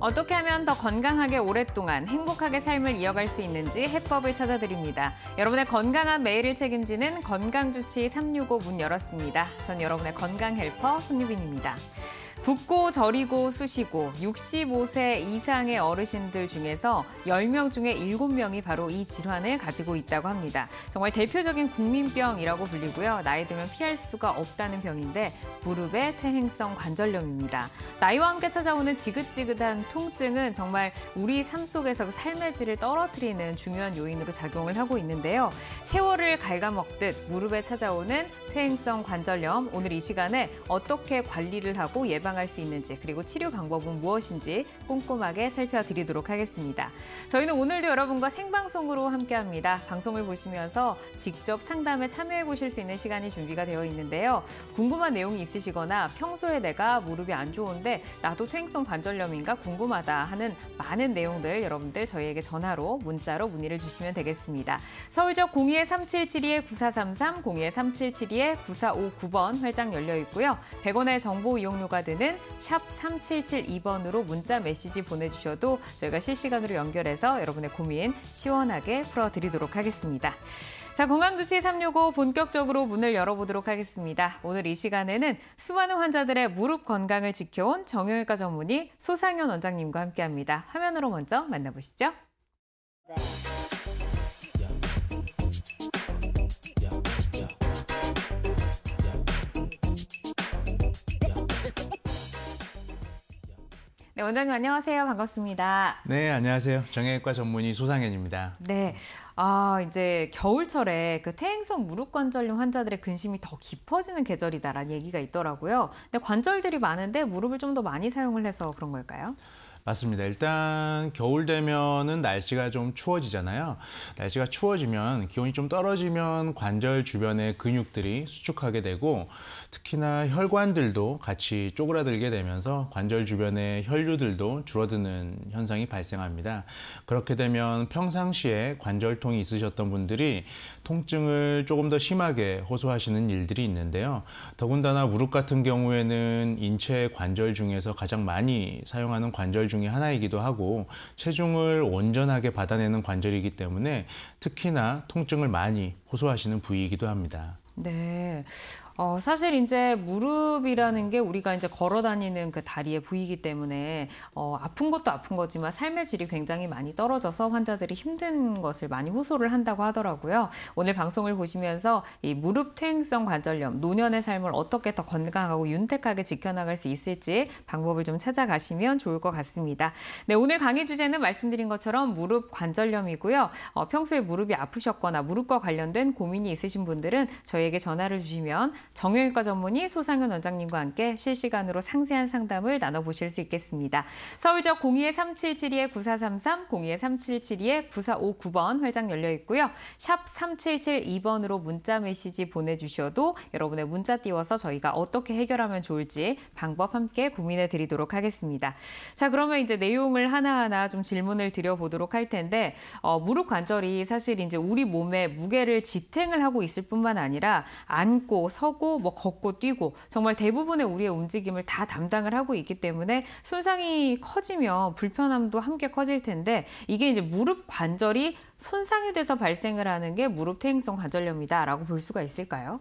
어떻게 하면 더 건강하게 오랫동안 행복하게 삶을 이어갈 수 있는지 해법을 찾아드립니다. 여러분의 건강한 매일을 책임지는 건강주치 365 문 열었습니다. 전 여러분의 건강 헬퍼 손유빈입니다. 붓고 저리고 쑤시고 65세 이상의 어르신들 중에서 10명 중에 7명이 바로 이 질환을 가지고 있다고 합니다. 정말 대표적인 국민병이라고 불리고요. 나이 들면 피할 수가 없다는 병인데 무릎의 퇴행성 관절염입니다. 나이와 함께 찾아오는 지긋지긋한 통증은 정말 우리 삶 속에서 그 삶의 질을 떨어뜨리는 중요한 요인으로 작용을 하고 있는데요. 세월을 갉아먹듯 무릎에 찾아오는 퇴행성 관절염 오늘 이 시간에 어떻게 관리를 하고 예방 예방할 수 있는지 그리고 치료 방법은 무엇인지 꼼꼼하게 살펴드리도록 하겠습니다. 저희는 오늘도 여러분과 생방송으로 함께합니다. 방송을 보시면서 직접 상담에 참여해 보실 수 있는 시간이 준비가 되어 있는데요. 궁금한 내용이 있으시거나 평소에 내가 무릎이 안 좋은데 나도 퇴행성 관절염인가 궁금하다 하는 많은 내용들 여러분들 저희에게 전화로 문자로 문의를 주시면 되겠습니다. 서울 지역 02-3772-9433, 02-3772-9459번 활장 열려 있고요. 100원의 정보 이용료가 드는 있는 샵 3772번으로 문자 메시지 보내주셔도 저희가 실시간으로 연결해서 여러분의 고민 시원하게 풀어드리도록 하겠습니다. 자, 건강주치 365 본격적으로 문을 열어보도록 하겠습니다. 오늘 이 시간에는 수많은 환자들의 무릎 건강을 지켜온 정형외과 전문의 소상현 원장님과 함께합니다. 화면으로 먼저 만나보시죠. 네, 원장님 안녕하세요. 반갑습니다. 네, 안녕하세요. 정형외과 전문의 소상현입니다. 네, 아 이제 겨울철에 그 퇴행성 무릎 관절염 환자들의 근심이 더 깊어지는 계절이다라는 얘기가 있더라고요. 근데 관절들이 많은데 무릎을 좀 더 많이 사용을 해서 그런 걸까요? 맞습니다. 일단 겨울 되면은 날씨가 좀 추워지잖아요. 날씨가 추워지면 기온이 좀 떨어지면 관절 주변의 근육들이 수축하게 되고 특히나 혈관들도 같이 쪼그라들게 되면서 관절 주변의 혈류들도 줄어드는 현상이 발생합니다. 그렇게 되면 평상시에 관절통이 있으셨던 분들이 통증을 조금 더 심하게 호소하시는 일들이 있는데요. 더군다나 무릎 같은 경우에는 인체 관절 중에서 가장 많이 사용하는 관절 중의 하나이기도 하고 체중을 온전하게 받아내는 관절이기 때문에 특히나 통증을 많이 호소하시는 부위이기도 합니다. 네. 어, 사실 이제 무릎이라는 게 우리가 이제 걸어 다니는 그 다리의 부위이기 때문에 어, 아픈 것도 아픈 거지만 삶의 질이 굉장히 많이 떨어져서 환자들이 힘든 것을 많이 호소를 한다고 하더라고요. 오늘 방송을 보시면서 이 무릎 퇴행성 관절염, 노년의 삶을 어떻게 더 건강하고 윤택하게 지켜나갈 수 있을지 방법을 좀 찾아가시면 좋을 것 같습니다. 네, 오늘 강의 주제는 말씀드린 것처럼 무릎 관절염이고요. 어, 평소에 무릎이 아프셨거나 무릎과 관련된 고민이 있으신 분들은 저희에게 전화를 주시면 정형외과 전문의 소상현 원장님과 함께 실시간으로 상세한 상담을 나눠보실 수 있겠습니다. 서울역 0 2 3 7 7 2 9 4 3 3 0 2 3 7 7 2 9 4 5 9번 회장 열려 있고요. 샵 3772번으로 문자 메시지 보내주셔도 여러분의 문자 띄워서 저희가 어떻게 해결하면 좋을지 방법 함께 고민해 드리도록 하겠습니다. 자 그러면 이제 내용을 하나하나 좀 질문을 드려보도록 할 텐데 어, 무릎 관절이 사실 이제 우리 몸의 무게를 지탱을 하고 있을 뿐만 아니라 앉고 서고 서고 뭐 걷고 뛰고 정말 대부분의 우리의 움직임을 다 담당을 하고 있기 때문에 손상이 커지면 불편함도 함께 커질 텐데 이게 이제 무릎 관절이 손상이 돼서 발생을 하는 게 무릎 퇴행성 관절염이다라고 볼 수가 있을까요?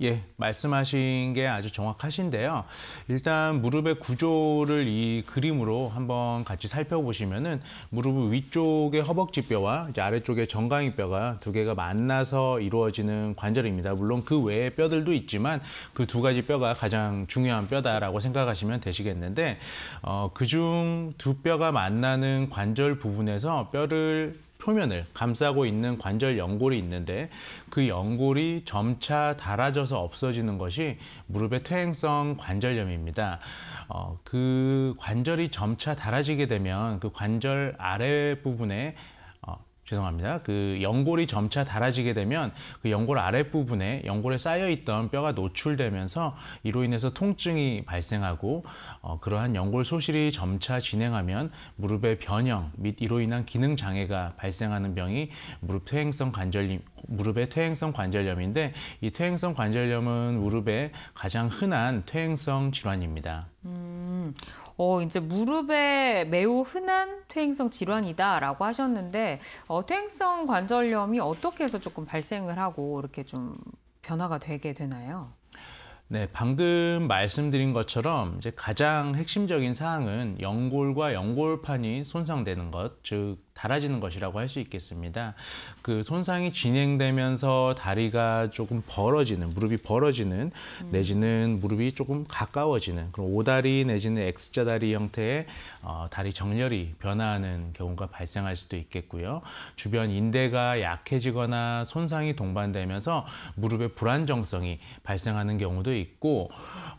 예, 말씀하신 게 아주 정확하신데요. 일단 무릎의 구조를 이 그림으로 한번 같이 살펴보시면은 무릎 위쪽의 허벅지뼈와 이제 아래쪽의 정강이뼈가 두 개가 만나서 이루어지는 관절입니다. 물론 그 외에 뼈들도 있지만 그 두 가지 뼈가 가장 중요한 뼈다라고 생각하시면 되시겠는데 어, 그중 두 뼈가 만나는 관절 부분에서 뼈를 표면을 감싸고 있는 관절 연골이 있는데 그 연골이 점차 닳아져서 없어지는 것이 무릎의 퇴행성 관절염입니다. 어, 그 관절이 점차 닳아지게 되면 그 관절 아래 부분에 죄송합니다. 그 연골이 점차 닳아지게 되면 그 연골 아랫부분에 연골에 쌓여있던 뼈가 노출되면서 이로 인해서 통증이 발생하고 어, 그러한 연골 소실이 점차 진행하면 무릎의 변형 및 이로 인한 기능 장애가 발생하는 병이 무릎 퇴행성 관절염 무릎의 퇴행성 관절염인데 이 퇴행성 관절염은 무릎의 가장 흔한 퇴행성 질환입니다. 음, 어, 이제 무릎에 매우 흔한 퇴행성 질환이다라고 하셨는데 어, 퇴행성 관절염이 어떻게 해서 조금 발생을 하고 이렇게 좀 변화가 되게 되나요? 네, 방금 말씀드린 것처럼 이제 가장 핵심적인 사항은 연골과 연골판이 손상되는 것, 즉 달아지는 것이라고 할 수 있겠습니다. 그 손상이 진행되면서 다리가 조금 벌어지는, 무릎이 벌어지는, 음. 내지는 무릎이 조금 가까워지는, 그런 오다리 내지는 X자 다리 형태의 어, 다리 정렬이 변화하는 경우가 발생할 수도 있겠고요. 주변 인대가 약해지거나 손상이 동반되면서 무릎의 불안정성이 발생하는 경우도 있고,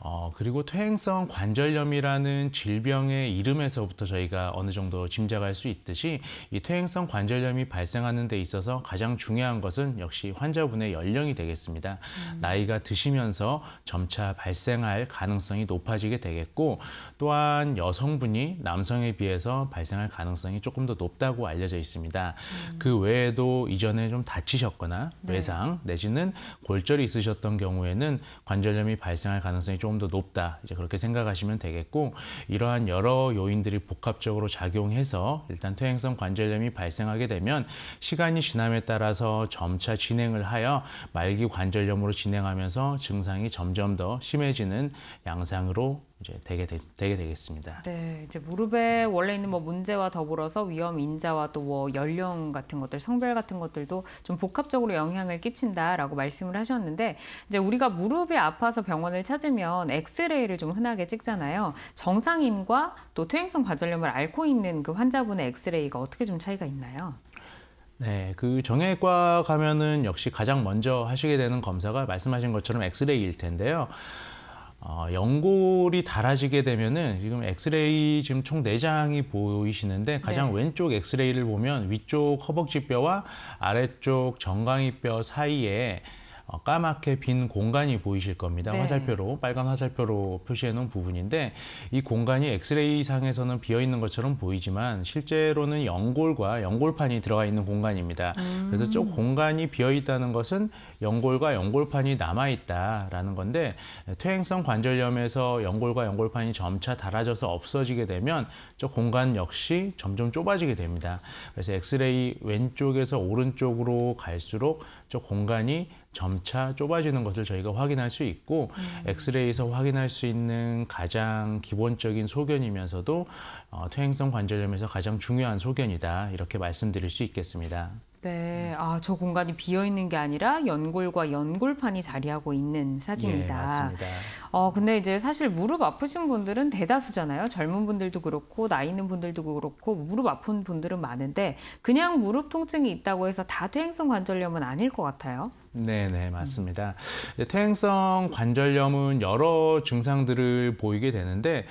어, 그리고 퇴행성 관절염이라는 질병의 이름에서부터 저희가 어느 정도 짐작할 수 있듯이 이 퇴행성 관절염이 발생하는 데 있어서 가장 중요한 것은 역시 환자분의 연령이 되겠습니다. 음. 나이가 드시면서 점차 발생할 가능성이 높아지게 되겠고 또한 여성분이 남성에 비해서 발생할 가능성이 조금 더 높다고 알려져 있습니다. 음. 그 외에도 이전에 좀 다치셨거나 네. 외상 내지는 골절이 있으셨던 경우에는 관절염이 발생할 가능성이 조금 더 높다. 이제 그렇게 생각하시면 되겠고 이러한 여러 요인들이 복합적으로 작용해서 일단 퇴행성 관절 관절염이 발생하게 되면 시간이 지남에 따라서 점차 진행을 하여 말기 관절염으로 진행하면서 증상이 점점 더 심해지는 양상으로 이제 되게 되, 되게 되겠습니다. 네, 이제 무릎에 원래 있는 뭐 문제와 더불어서 위험 인자와 또 뭐 연령 같은 것들, 성별 같은 것들도 좀 복합적으로 영향을 끼친다라고 말씀을 하셨는데 이제 우리가 무릎이 아파서 병원을 찾으면 엑스레이를 좀 흔하게 찍잖아요. 정상인과 또 퇴행성 관절염을 앓고 있는 그 환자분의 엑스레이가 어떻게 좀 차이가 있나요? 네, 그 정형외과 가면은 역시 가장 먼저 하시게 되는 검사가 말씀하신 것처럼 엑스레이일 텐데요. 어, 연골이 닳아지게 되면은 지금 엑스레이 지금 총4장이 보이시는데 가장 네. 왼쪽 엑스레이를 보면 위쪽 허벅지뼈와 아래쪽 정강이뼈 사이에 어, 까맣게 빈 공간이 보이실 겁니다. 네. 화살표로 빨간 화살표로 표시해 놓은 부분인데 이 공간이 엑스레이 상에서는 비어 있는 것처럼 보이지만 실제로는 연골과 연골판이 들어가 있는 공간입니다. 음. 그래서 쪽 공간이 비어 있다는 것은 연골과 연골판이 남아 있다라는 건데 퇴행성 관절염에서 연골과 연골판이 점차 닳아져서 없어지게 되면 쪽 공간 역시 점점 좁아지게 됩니다. 그래서 엑스레이 왼쪽에서 오른쪽으로 갈수록 저 공간이 점차 좁아지는 것을 저희가 확인할 수 있고 음. 엑스레이에서 확인할 수 있는 가장 기본적인 소견이면서도 어, 퇴행성 관절염에서 가장 중요한 소견이다 이렇게 말씀드릴 수 있겠습니다. 네. 네, 아, 저 공간이 비어 있는 게 아니라 연골과 연골판이 자리하고 있는 사진이다. 네, 맞습니다. 어, 근데 이제 사실 무릎 아프신 분들은 대다수잖아요. 젊은 분들도 그렇고 나이 있는 분들도 그렇고 무릎 아픈 분들은 많은데 그냥 무릎 통증이 있다고 해서 다 퇴행성 관절염은 아닐 것 같아요. 네, 네, 맞습니다. 음. 퇴행성 관절염은 여러 증상들을 보이게 되는데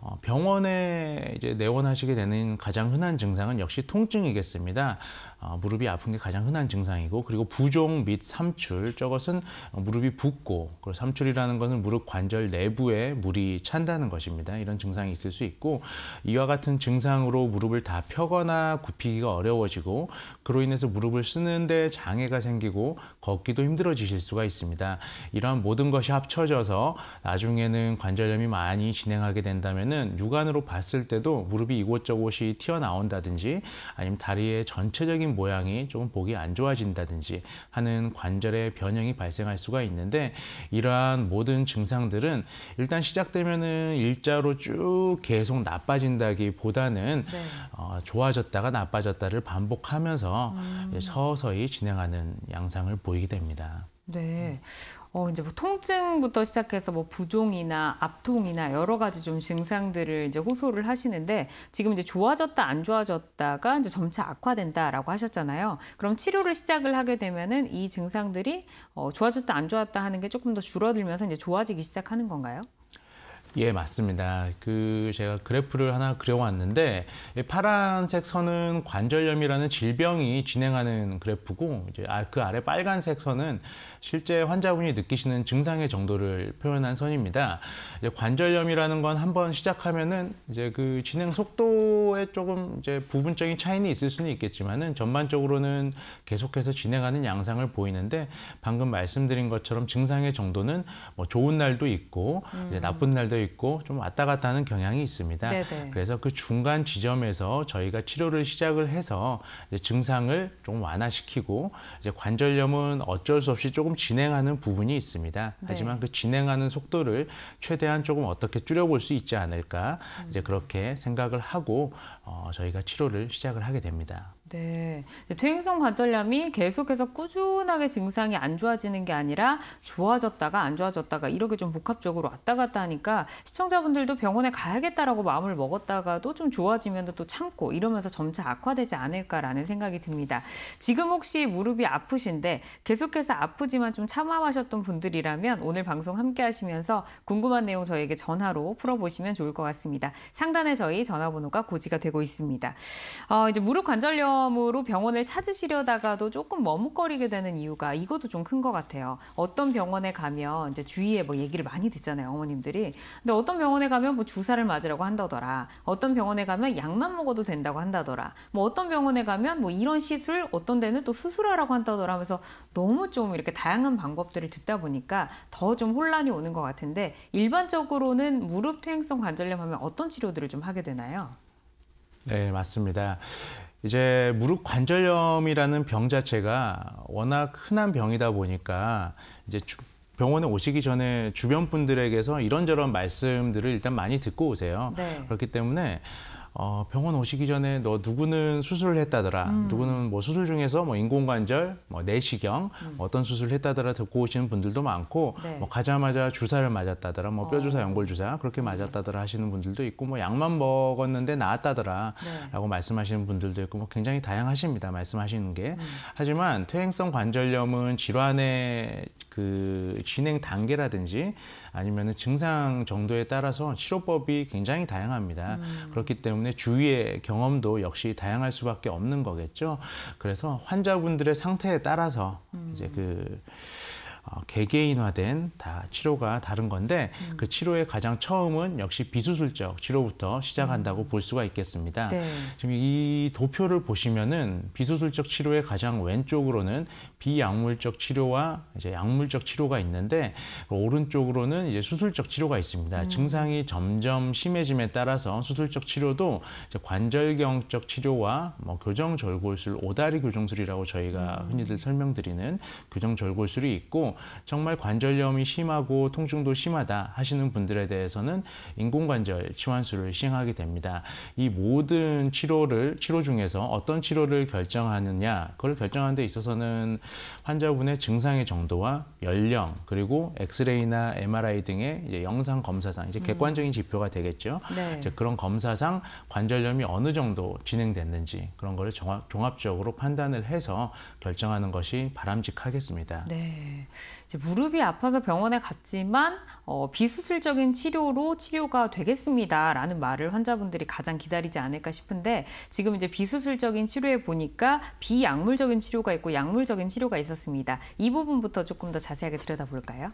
어, 병원에 이제 내원하시게 되는 가장 흔한 증상은 역시 통증이겠습니다. 어, 무릎이 아픈 게 가장 흔한 증상이고 그리고 부종 및 삼출 저것은 무릎이 붓고 그리고 삼출이라는 것은 무릎 관절 내부에 물이 찬다는 것입니다. 이런 증상이 있을 수 있고 이와 같은 증상으로 무릎을 다 펴거나 굽히기가 어려워지고 그로 인해서 무릎을 쓰는데 장애가 생기고 걷기도 힘들어지실 수가 있습니다. 이러한 모든 것이 합쳐져서 나중에는 관절염이 많이 진행하게 된다면은 육안으로 봤을 때도 무릎이 이곳저곳이 튀어나온다든지 아니면 다리의 전체적인 전체 모양이 조금 보기 안 좋아진다든지 하는 관절의 변형이 발생할 수가 있는데 이러한 모든 증상들은 일단 시작되면은 일자로 쭉 계속 나빠진다기보다는 네. 어, 좋아졌다가 나빠졌다를 반복하면서 음. 서서히 진행하는 양상을 보이게 됩니다. 네. 음. 어, 이제 뭐 통증부터 시작해서 뭐 부종이나 압통이나 여러 가지 좀 증상들을 이제 호소를 하시는데 지금 이제 좋아졌다 안 좋아졌다가 이제 점차 악화된다라고 하셨잖아요. 그럼 치료를 시작을 하게 되면은 이 증상들이 어, 좋아졌다 안 좋았다 하는 게 조금 더 줄어들면서 이제 좋아지기 시작하는 건가요? 예, 맞습니다. 그 제가 그래프를 하나 그려왔는데 이 파란색 선은 관절염이라는 질병이 진행하는 그래프고 이제 아, 그 아래 빨간색 선은 실제 환자분이 느끼시는 증상의 정도를 표현한 선입니다. 이제 관절염이라는 건 한번 시작하면은 이제 그 진행 속도에 조금 이제 부분적인 차이는 있을 수는 있겠지만은 전반적으로는 계속해서 진행하는 양상을 보이는데 방금 말씀드린 것처럼 증상의 정도는 뭐 좋은 날도 있고 음. 이제 나쁜 날도 있고 좀 왔다 갔다 하는 경향이 있습니다. 네네. 그래서 그 중간 지점에서 저희가 치료를 시작을 해서 이제 증상을 좀 완화시키고 이제 관절염은 어쩔 수 없이 조금 진행하는 부분이 있습니다. 네. 하지만 그 진행하는 속도를 최대한 조금 어떻게 줄여볼 수 있지 않을까 이제 그렇게 생각을 하고 어, 저희가 치료를 시작을 하게 됩니다. 네, 퇴행성 관절염이 계속해서 꾸준하게 증상이 안 좋아지는 게 아니라 좋아졌다가 안 좋아졌다가 이렇게 좀 복합적으로 왔다 갔다 하니까 시청자분들도 병원에 가야겠다라고 마음을 먹었다가도 좀 좋아지면 또 참고 이러면서 점차 악화되지 않을까라는 생각이 듭니다. 지금 혹시 무릎이 아프신데 계속해서 아프지만 좀 참아하셨던 분들이라면 오늘 방송 함께 하시면서 궁금한 내용 저에게 전화로 풀어보시면 좋을 것 같습니다. 상단에 저희 전화번호가 고지가 되고 있습니다. 어, 이제 무릎 관절염 감염으로 병원을 찾으시려다가도 조금 머뭇거리게 되는 이유가 이것도 좀 큰 것 같아요. 어떤 병원에 가면 이제 주위에 뭐 얘기를 많이 듣잖아요, 어머님들이. 근데 어떤 병원에 가면 뭐 주사를 맞으라고 한다더라. 어떤 병원에 가면 약만 먹어도 된다고 한다더라. 뭐 어떤 병원에 가면 뭐 이런 시술, 어떤 데는 또 수술하라고 한다더라 하면서 너무 좀 이렇게 다양한 방법들을 듣다 보니까 더 좀 혼란이 오는 것 같은데 일반적으로는 무릎 퇴행성 관절염 하면 어떤 치료들을 좀 하게 되나요? 네, 맞습니다. 이제 무릎 관절염이라는 병 자체가 워낙 흔한 병이다 보니까 이제 병원에 오시기 전에 주변 분들에게서 이런저런 말씀들을 일단 많이 듣고 오세요. 네. 그렇기 때문에 어, 병원 오시기 전에 너 누구는 수술을 했다더라. 음. 누구는 뭐 수술 중에서 뭐 인공관절, 뭐 내시경, 음. 뭐 어떤 수술을 했다더라 듣고 오시는 분들도 많고 네. 뭐 가자마자 주사를 맞았다더라. 뭐 어. 뼈주사, 어. 연골주사 그렇게 음. 맞았다더라 하시는 분들도 있고 뭐 약만 먹었는데 나았다더라. 네. 라고 말씀하시는 분들도 있고 뭐 굉장히 다양하십니다. 말씀하시는 게. 음. 하지만 퇴행성 관절염은 질환의 그 진행 단계라든지 아니면은 증상 정도에 따라서 치료법이 굉장히 다양합니다. 음. 그렇기 때문에 주위의 경험도 역시 다양할 수밖에 없는 거겠죠. 그래서 환자분들의 상태에 따라서 음. 이제 그 어, 개개인화된 다 치료가 다른 건데 음. 그 치료의 가장 처음은 역시 비수술적 치료부터 시작한다고 음. 볼 수가 있겠습니다. 네. 지금 이 도표를 보시면은 비수술적 치료의 가장 왼쪽으로는 비약물적 치료와 이제 약물적 치료가 있는데 그 오른쪽으로는 이제 수술적 치료가 있습니다. 음. 증상이 점점 심해짐에 따라서 수술적 치료도 이제 관절경적 치료와 뭐 교정절골술, 오다리 교정술이라고 저희가 음. 흔히들 설명드리는 교정절골술이 있고 정말 관절염이 심하고 통증도 심하다 하시는 분들에 대해서는 인공관절 치환술을 시행하게 됩니다. 이 모든 치료를 치료 중에서 어떤 치료를 결정하느냐 그걸 결정하는 데 있어서는 환자분의 증상의 정도와 연령 그리고 엑스레이나 MRI 등의 이제 영상 검사상 이제 음. 객관적인 지표가 되겠죠. 네. 이제 그런 검사상 관절염이 어느 정도 진행됐는지 그런 거를 종합, 종합적으로 판단을 해서 결정하는 것이 바람직하겠습니다. 네. 이제 무릎이 아파서 병원에 갔지만 어, 비수술적인 치료로 치료가 되겠습니다라는 말을 환자분들이 가장 기다리지 않을까 싶은데 지금 이제 비수술적인 치료에 보니까 비약물적인 치료가 있고 약물적인 치료가 있었습니다. 이 부분부터 조금 더 자세하게 들여다볼까요?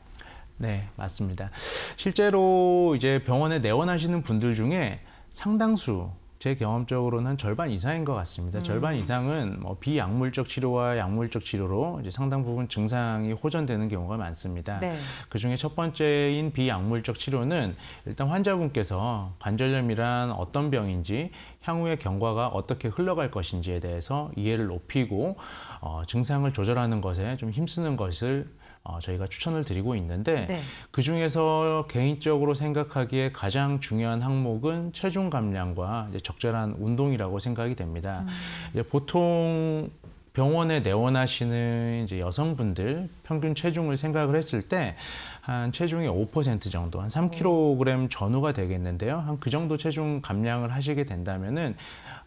네, 맞습니다. 실제로 이제 병원에 내원하시는 분들 중에 상당수 제 경험적으로는 한 절반 이상인 것 같습니다. 음. 절반 이상은 뭐 비약물적 치료와 약물적 치료로 이제 상당 부분 증상이 호전되는 경우가 많습니다. 네. 그 중에 첫 번째인 비약물적 치료는 일단 환자분께서 관절염이란 어떤 병인지 향후의 경과가 어떻게 흘러갈 것인지에 대해서 이해를 높이고 어, 증상을 조절하는 것에 좀 힘쓰는 것을 어, 저희가 추천을 드리고 있는데 네. 그 중에서 개인적으로 생각하기에 가장 중요한 항목은 체중 감량과 이제 적절한 운동이라고 생각이 됩니다. 음. 보통 병원에 내원하시는 이제 여성분들 평균 체중을 생각을 했을 때 한 체중의 5% 정도, 한 3kg 전후가 되겠는데요. 한 그 정도 체중 감량을 하시게 된다면은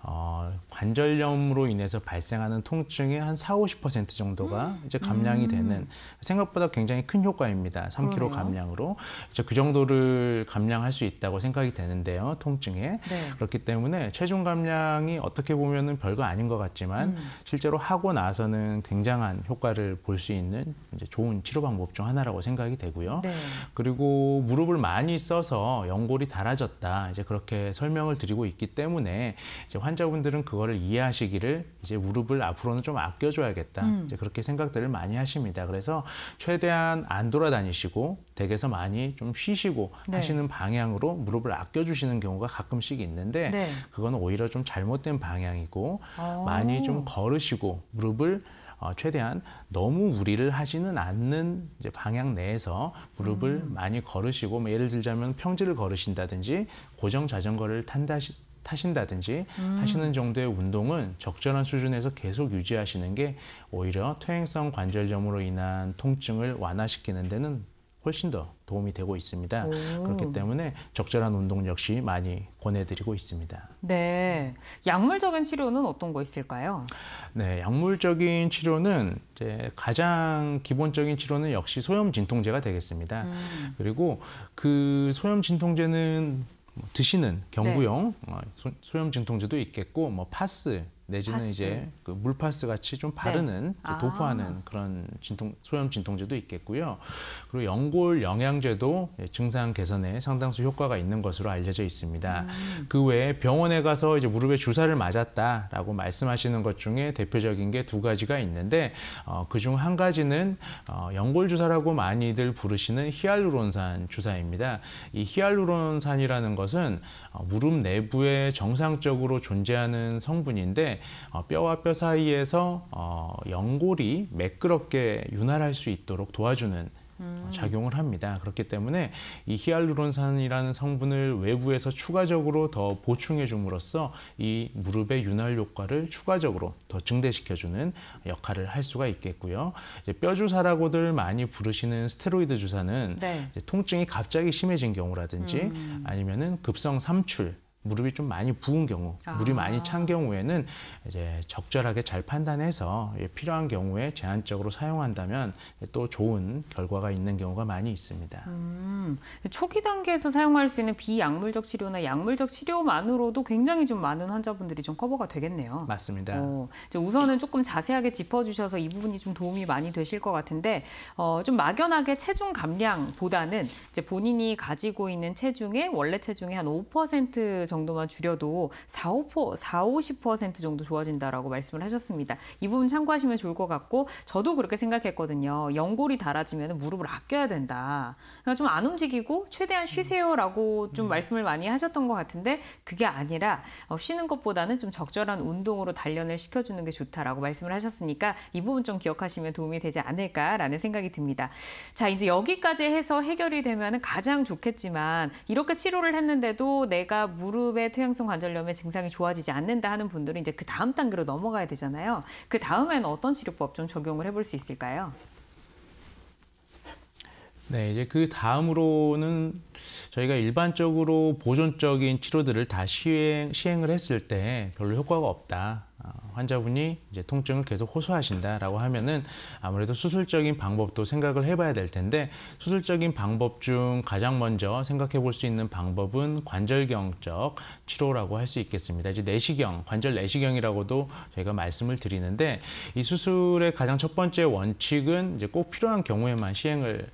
어, 관절염으로 인해서 발생하는 통증의 한 4, 50% 정도가 음. 이제 감량이 음. 되는 생각보다 굉장히 큰 효과입니다. 3kg 감량으로 이제 그 정도를 감량할 수 있다고 생각이 되는데요. 통증에 네. 그렇기 때문에 체중 감량이 어떻게 보면은 별거 아닌 것 같지만 음. 실제로 하고 나서는 굉장한 효과를 볼 수 있는 이제 좋은 치료 방법 중 하나라고 생각이 되고요. 네. 그리고 무릎을 많이 써서 연골이 닳아졌다 이제 그렇게 설명을 드리고 있기 때문에 이제 환 환자분들은 그거를 이해하시기를 이제 무릎을 앞으로는 좀 아껴줘야겠다. 음. 이제 그렇게 생각들을 많이 하십니다. 그래서 최대한 안 돌아다니시고 댁에서 많이 좀 쉬시고 네. 하시는 방향으로 무릎을 아껴주시는 경우가 가끔씩 있는데 네. 그건 오히려 좀 잘못된 방향이고 오. 어. 많이 좀 걸으시고 무릎을 어, 최대한 너무 무리를 하지는 않는 이제 방향 내에서 무릎을 음. 많이 걸으시고 뭐 예를 들자면 평지를 걸으신다든지 고정 자전거를 탄다 타신다든지 음. 하시는 정도의 운동은 적절한 수준에서 계속 유지하시는 게 오히려 퇴행성 관절염으로 인한 통증을 완화시키는 데는 훨씬 더 도움이 되고 있습니다. 오. 그렇기 때문에 적절한 운동 역시 많이 권해드리고 있습니다. 네. 약물적인 치료는 어떤 거 있을까요? 네. 약물적인 치료는 이제 가장 기본적인 치료는 역시 소염 진통제가 되겠습니다. 음. 그리고 그 소염 진통제는 뭐 드시는 경구용 네. 어, 소염 진통제도 있겠고 뭐 파스 내지는 파스. 이제 그 물파스 같이 좀 바르는 네. 그 아. 도포하는 그런 진통 소염 진통제도 있겠고요. 그리고 연골 영양제도 예, 증상 개선에 상당수 효과가 있는 것으로 알려져 있습니다. 음. 그 외에 병원에 가서 이제 무릎에 주사를 맞았다라고 말씀하시는 것 중에 대표적인 게 두 가지가 있는데 어, 그중 한 가지는 어, 연골 주사라고 많이들 부르시는 히알루론산 주사입니다. 이 히알루론산이라는 것은 어, 무릎 내부에 정상적으로 존재하는 성분인데 때 어, 뼈와 뼈 사이에서 어, 연골이 매끄럽게 윤활할 수 있도록 도와주는 어, 음. 작용을 합니다. 그렇기 때문에 이 히알루론산이라는 성분을 외부에서 추가적으로 더 보충해 줌으로써 이 무릎의 윤활 효과를 추가적으로 더 증대시켜 주는 역할을 할 수가 있겠고요. 뼈 주사라고들 많이 부르시는 스테로이드 주사는 네. 통증이 갑자기 심해진 경우라든지 음. 아니면은 급성 삼출 무릎이 좀 많이 부은 경우, 아. 물이 많이 찬 경우에는 이제 적절하게 잘 판단해서 예, 필요한 경우에 제한적으로 사용한다면 또 좋은 결과가 있는 경우가 많이 있습니다. 음, 초기 단계에서 사용할 수 있는 비약물적 치료나 약물적 치료만으로도 굉장히 좀 많은 환자분들이 좀 커버가 되겠네요. 맞습니다. 어, 우선은 조금 자세하게 짚어주셔서 이 부분이 좀 도움이 많이 되실 것 같은데 어, 좀 막연하게 체중 감량보다는 이제 본인이 가지고 있는 체중의 원래 체중의 한5% 정도 정도만 줄여도 4, 5%, 4, 50% 정도 좋아진다라고 말씀을 하셨습니다. 이 부분 참고하시면 좋을 것 같고 저도 그렇게 생각했거든요. 연골이 닳아지면 무릎을 아껴야 된다. 그러니까 좀 안 움직이고 최대한 쉬세요라고 좀 음. 말씀을 많이 하셨던 것 같은데 그게 아니라 어, 쉬는 것보다는 좀 적절한 운동으로 단련을 시켜주는 게 좋다라고 말씀을 하셨으니까 이 부분 좀 기억하시면 도움이 되지 않을까라는 생각이 듭니다. 자 이제 여기까지 해서 해결이 되면 가장 좋겠지만 이렇게 치료를 했는데도 내가 무릎 무릎의 퇴행성 관절염의 증상이 좋아지지 않는다 하는 분들은 이제 그 다음 단계로 넘어가야 되잖아요. 그 다음에는 어떤 치료법 좀 적용을 해볼 수 있을까요? 네, 이제 그 다음으로는 저희가 일반적으로 보존적인 치료들을 다 시행, 시행을 했을 때 별로 효과가 없다. 아, 환자분이 이제 통증을 계속 호소하신다라고 하면은 아무래도 수술적인 방법도 생각을 해봐야 될 텐데 수술적인 방법 중 가장 먼저 생각해 볼 수 있는 방법은 관절경적 치료라고 할 수 있겠습니다. 이제 내시경, 관절 내시경이라고도 저희가 말씀을 드리는데 이 수술의 가장 첫 번째 원칙은 이제 꼭 필요한 경우에만 시행을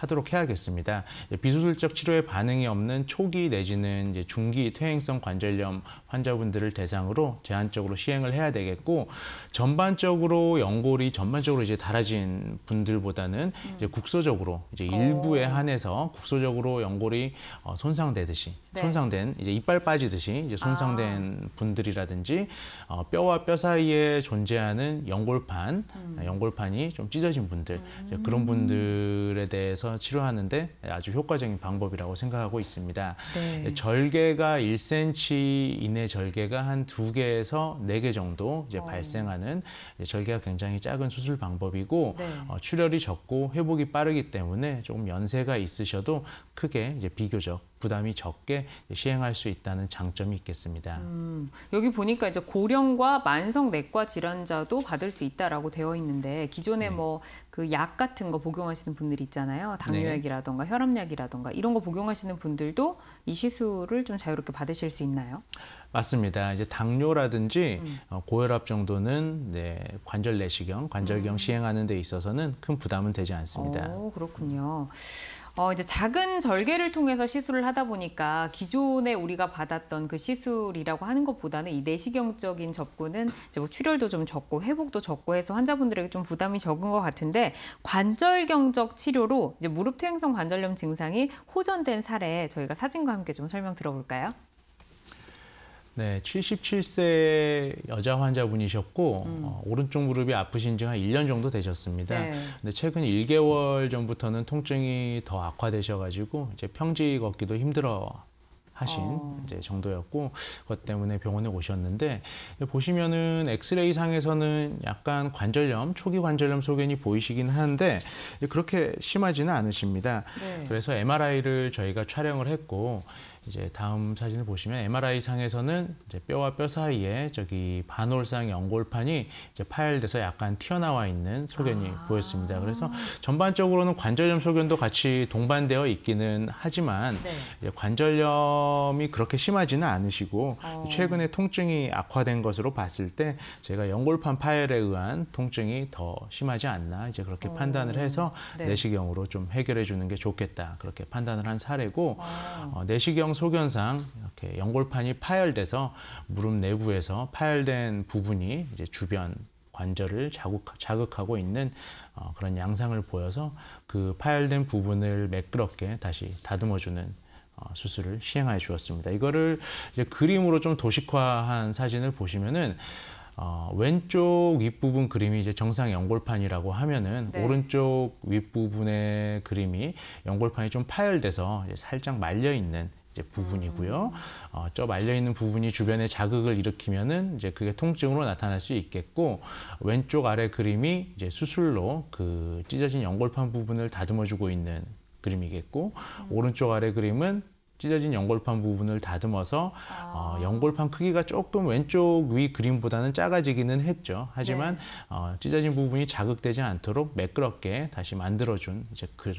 하도록 해야겠습니다. 비수술적 치료에 반응이 없는 초기 내지는 이제 중기 퇴행성 관절염 환자분들을 대상으로 제한적으로 시행을 해야 되겠고 전반적으로 연골이 전반적으로 이제 달아진 분들보다는 음. 이제 국소적으로 이제 어. 일부에 한해서 국소적으로 연골이 어, 손상되듯이 네. 손상된 이제 이빨 빠지듯이 이제 아. 손상된 아. 분들이라든지 어, 뼈와 뼈 사이에 존재하는 연골판 음. 연골판이 좀 찢어진 분들 음. 그런 분들에 대해서 통해서 어, 치료하는데 아주 효과적인 방법이라고 생각하고 있습니다. 네. 예, 절개가 1cm 이내 절개가 한 두개에서네 개 정도 이제 어. 발생하는 이제 절개가 굉장히 작은 수술 방법이고 네. 어, 출혈이 적고 회복이 빠르기 때문에 조금 연세가 있으셔도 크게 이제 비교적 부담이 적게 시행할 수 있다는 장점이 있겠습니다. 음, 여기 보니까 이제 고령과 만성 내과 질환자도 받을 수 있다라고 되어 있는데 기존에 네. 뭐그 약 같은 거 복용하시는 분들 있잖아요. 당뇨약이라던가 네. 혈압약이라던가 이런 거 복용하시는 분들도 이 시술을 좀 자유롭게 받으실 수 있나요? 맞습니다. 이제 당뇨라든지 음. 어, 고혈압 정도는 네, 관절 내시경, 관절경 음. 시행하는 데 있어서는 큰 부담은 되지 않습니다. 오, 그렇군요. 어, 이제 작은 절개를 통해서 시술을 하다 보니까 기존에 우리가 받았던 그 시술이라고 하는 것보다는 이 내시경적인 접근은 이제 뭐 출혈도 좀 적고 회복도 적고 해서 환자분들에게 좀 부담이 적은 것 같은데 관절경적 치료로 이제 무릎 퇴행성 관절염 증상이 호전된 사례 저희가 사진과 함께 좀 설명 들어볼까요? 네, 77세 여자 환자분이셨고 음. 어, 오른쪽 무릎이 아프신 지한 1년 정도 되셨습니다. 네. 근데 최근 1개월 전부터는 통증이 더 악화되셔가지고 이제 평지 걷기도 힘들어 하신 어. 이제 정도였고 그것 때문에 병원에 오셨는데 보시면은 엑스레이 상에서는 약간 관절염 초기 관절염 소견이 보이시긴 하는데 그렇게 심하지는 않으십니다. 네. 그래서 MRI를 저희가 촬영을 했고 이제 다음 사진을 보시면 MRI 상에서는 이제 뼈와 뼈 사이에 저기 반월상 연골판이 이제 파열돼서 약간 튀어나와 있는 소견이 아 보였습니다. 그래서 전반적으로는 관절염 소견도 같이 동반되어 있기는 하지만 네. 관절염이 그렇게 심하지는 않으시고 어 최근에 통증이 악화된 것으로 봤을 때 제가 연골판 파열에 의한 통증이 더 심하지 않나 이제 그렇게 어 판단을 해서 네. 내시경으로 좀 해결해 주는 게 좋겠다 그렇게 판단을 한 사례고 어, 어 내시경 혈관성 소견상 이렇게 연골판이 파열돼서 무릎 내부에서 파열된 부분이 이제 주변 관절을 자극, 하고 있는 어, 그런 양상을 보여서 그 파열된 부분을 매끄럽게 다시 다듬어주는 어, 수술을 시행하여 주었습니다. 이거를 이제 그림으로 좀 도식화한 사진을 보시면은 어, 왼쪽 윗부분 그림이 이제 정상 연골판이라고 하면은 네. 오른쪽 윗부분의 그림이 연골판이 좀 파열돼서 살짝 말려 있는 이제 부분이고요. 어, 쪄 말려 있는 부분이 주변에 자극을 일으키면은 이제 그게 통증으로 나타날 수 있겠고 왼쪽 아래 그림이 이제 수술로 그 찢어진 연골판 부분을 다듬어 주고 있는 그림이겠고 음. 오른쪽 아래 그림은 찢어진 연골판 부분을 다듬어서 아. 어, 연골판 크기가 조금 왼쪽 위 그림보다는 작아지기는 했죠. 하지만 네. 어, 찢어진 부분이 자극되지 않도록 매끄럽게 다시 만들어준 이제 그,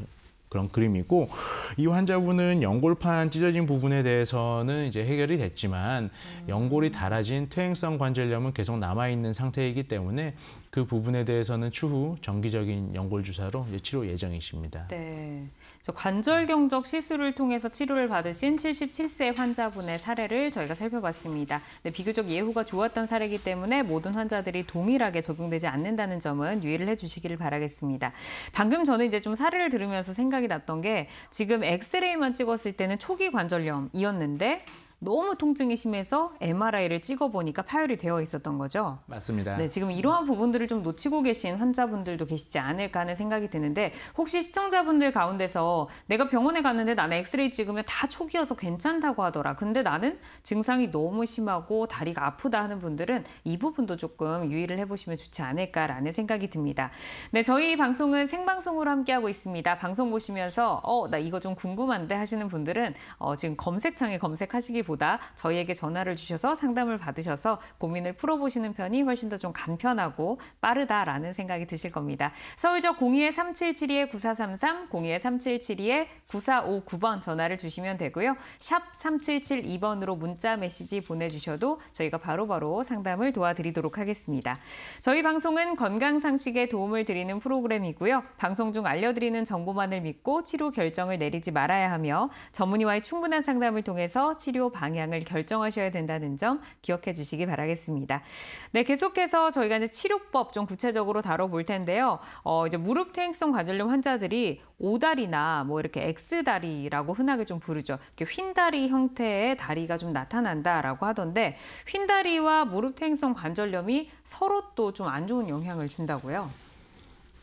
그런 그림이고 이 환자분은 연골판 찢어진 부분에 대해서는 이제 해결이 됐지만 연골이 닳아진 음. 퇴행성 관절염은 계속 남아 있는 상태이기 때문에 그 부분에 대해서는 추후 정기적인 연골 주사로 치료 예정이십니다. 네. 관절 경적 시술을 통해서 치료를 받으신 77세 환자분의 사례를 저희가 살펴봤습니다. 네, 비교적 예후가 좋았던 사례이기 때문에 모든 환자들이 동일하게 적용되지 않는다는 점은 유의를 해주시기를 바라겠습니다. 방금 저는 이제 좀 사례를 들으면서 생각이 났던 게 지금 엑스레이만 찍었을 때는 초기 관절염이었는데 너무 통증이 심해서 MRI를 찍어보니까 파열이 되어 있었던 거죠. 맞습니다. 네, 지금 이러한 부분들을 좀 놓치고 계신 환자분들도 계시지 않을까 하는 생각이 드는데 혹시 시청자분들 가운데서 내가 병원에 갔는데 나는 엑스레이 찍으면 다 초기여서 괜찮다고 하더라. 근데 나는 증상이 너무 심하고 다리가 아프다 하는 분들은 이 부분도 조금 유의를 해보시면 좋지 않을까라는 생각이 듭니다. 네, 저희 방송은 생방송으로 함께하고 있습니다. 방송 보시면서 어, 나 이거 좀 궁금한데 하시는 분들은 어, 지금 검색창에 검색하시기 보다 저희에게 전화를 주셔서 상담을 받으셔서 고민을 풀어보시는 편이 훨씬 더 좀 간편하고 빠르다라는 생각이 드실 겁니다. 서울역 0 2 3 7 7 2 9 4 3 3 0 2 3 7 7 2 9 4 5 9번 전화를 주시면 되고요. 샵 3772번으로 문자 메시지 보내주셔도 저희가 바로바로 상담을 도와드리도록 하겠습니다. 저희 방송은 건강 상식에 도움을 드리는 프로그램이고요. 방송 중 알려드리는 정보만을 믿고 치료 결정을 내리지 말아야 하며 전문의와의 충분한 상담을 통해서 치료 받 방향을 결정하셔야 된다는 점 기억해 주시기 바라겠습니다. 네, 계속해서 저희가 이제 치료법 좀 구체적으로 다뤄볼 텐데요. 어, 이제 무릎 퇴행성 관절염 환자들이 오다리나 뭐 이렇게 X다리라고 흔하게 좀 부르죠. 이렇게 휜다리 형태의 다리가 좀 나타난다라고 하던데 휜다리와 무릎 퇴행성 관절염이 서로 또 좀 안 좋은 영향을 준다고요?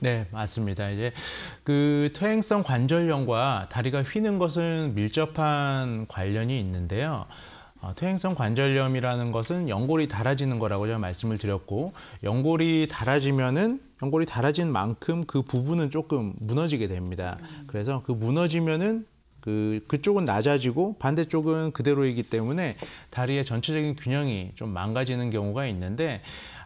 네, 맞습니다. 이제 그 퇴행성 관절염과 다리가 휘는 것은 밀접한 관련이 있는데요. 어, 퇴행성 관절염이라는 것은 연골이 닳아지는 거라고 제가 말씀을 드렸고 연골이 닳아지면은 연골이 닳아진 만큼 그 부분은 조금 무너지게 됩니다. 그래서 그 무너지면은 그 그쪽은 낮아지고 반대쪽은 그대로이기 때문에 다리의 전체적인 균형이 좀 망가지는 경우가 있는데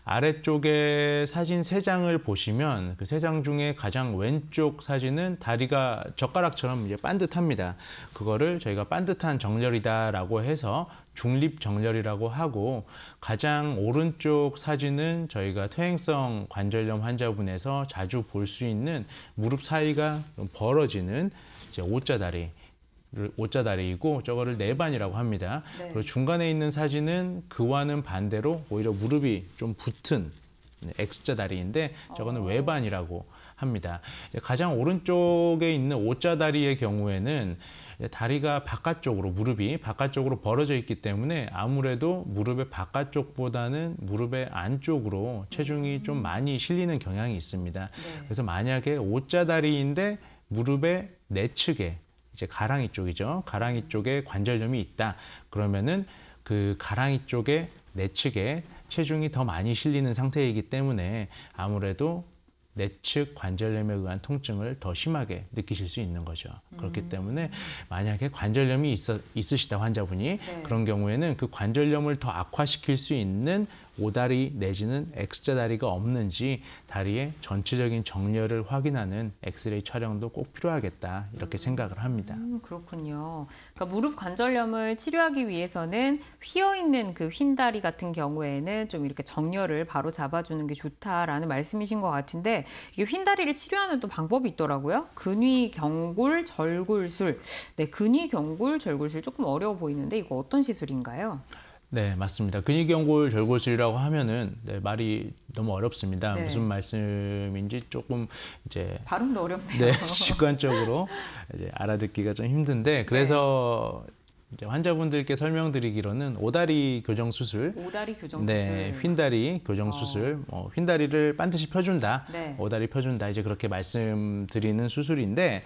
아래쪽에 사진 세장을 보시면 그 세 장 중에 가장 왼쪽 사진은 다리가 젓가락처럼 이제 반듯합니다. 그거를 저희가 반듯한 정렬이다라고 해서 중립 정렬이라고 하고 가장 오른쪽 사진은 저희가 퇴행성 관절염 환자분에서 자주 볼 수 있는 무릎 사이가 벌어지는 이제 O자 다리 오자다리이고 저거를 내반이라고 네 합니다. 네. 그리고 중간에 있는 사진은 그와는 반대로 오히려 무릎이 좀 붙은 X자 다리인데 저거는 어. 외반이라고 합니다. 가장 오른쪽에 있는 O자 다리의 경우에는 다리가 바깥쪽으로 무릎이 바깥쪽으로 벌어져 있기 때문에 아무래도 무릎의 바깥쪽보다는 무릎의 안쪽으로 체중이 음. 좀 많이 실리는 경향이 있습니다. 네. 그래서 만약에 O자 다리인데 무릎의 내측에 이제 가랑이 쪽이죠. 가랑이 쪽에 관절염이 있다. 그러면은 그 가랑이 쪽에 내측에 체중이 더 많이 실리는 상태이기 때문에 아무래도 내측 관절염에 의한 통증을 더 심하게 느끼실 수 있는 거죠. 음. 그렇기 때문에 만약에 관절염이 있어, 있으시다 환자분이 네. 그런 경우에는 그 관절염을 더 악화시킬 수 있는 오다리 내지는 X자 다리가 없는지 다리의 전체적인 정렬을 확인하는 엑스레이 촬영도 꼭 필요하겠다 이렇게 음. 생각을 합니다. 음, 그렇군요. 그러니까 무릎 관절염을 치료하기 위해서는 휘어 있는 그흰 다리 같은 경우에는 좀 이렇게 정렬을 바로 잡아주는 게 좋다라는 말씀이신 것 같은데 이게 흰 다리를 치료하는 또 방법이 있더라고요. 근위 경골 절골술. 네, 근위 경골 절골술 조금 어려워 보이는데 이거 어떤 시술인가요? 네, 맞습니다. 근육연골 절골술이라고 하면은 네, 말이 너무 어렵습니다. 네. 무슨 말씀인지 조금 이제 발음도 어렵네요. 네, 직관적으로 이제 알아듣기가 좀 힘든데 그래서 네. 환자분들께 설명드리기로는 오다리 교정 수술, 오다리 교정 네, 수술, 네, 휜다리 교정 어. 수술, 어, 휜다리를 반드시 펴준다, 네. 오다리 펴준다 이제 그렇게 말씀드리는 수술인데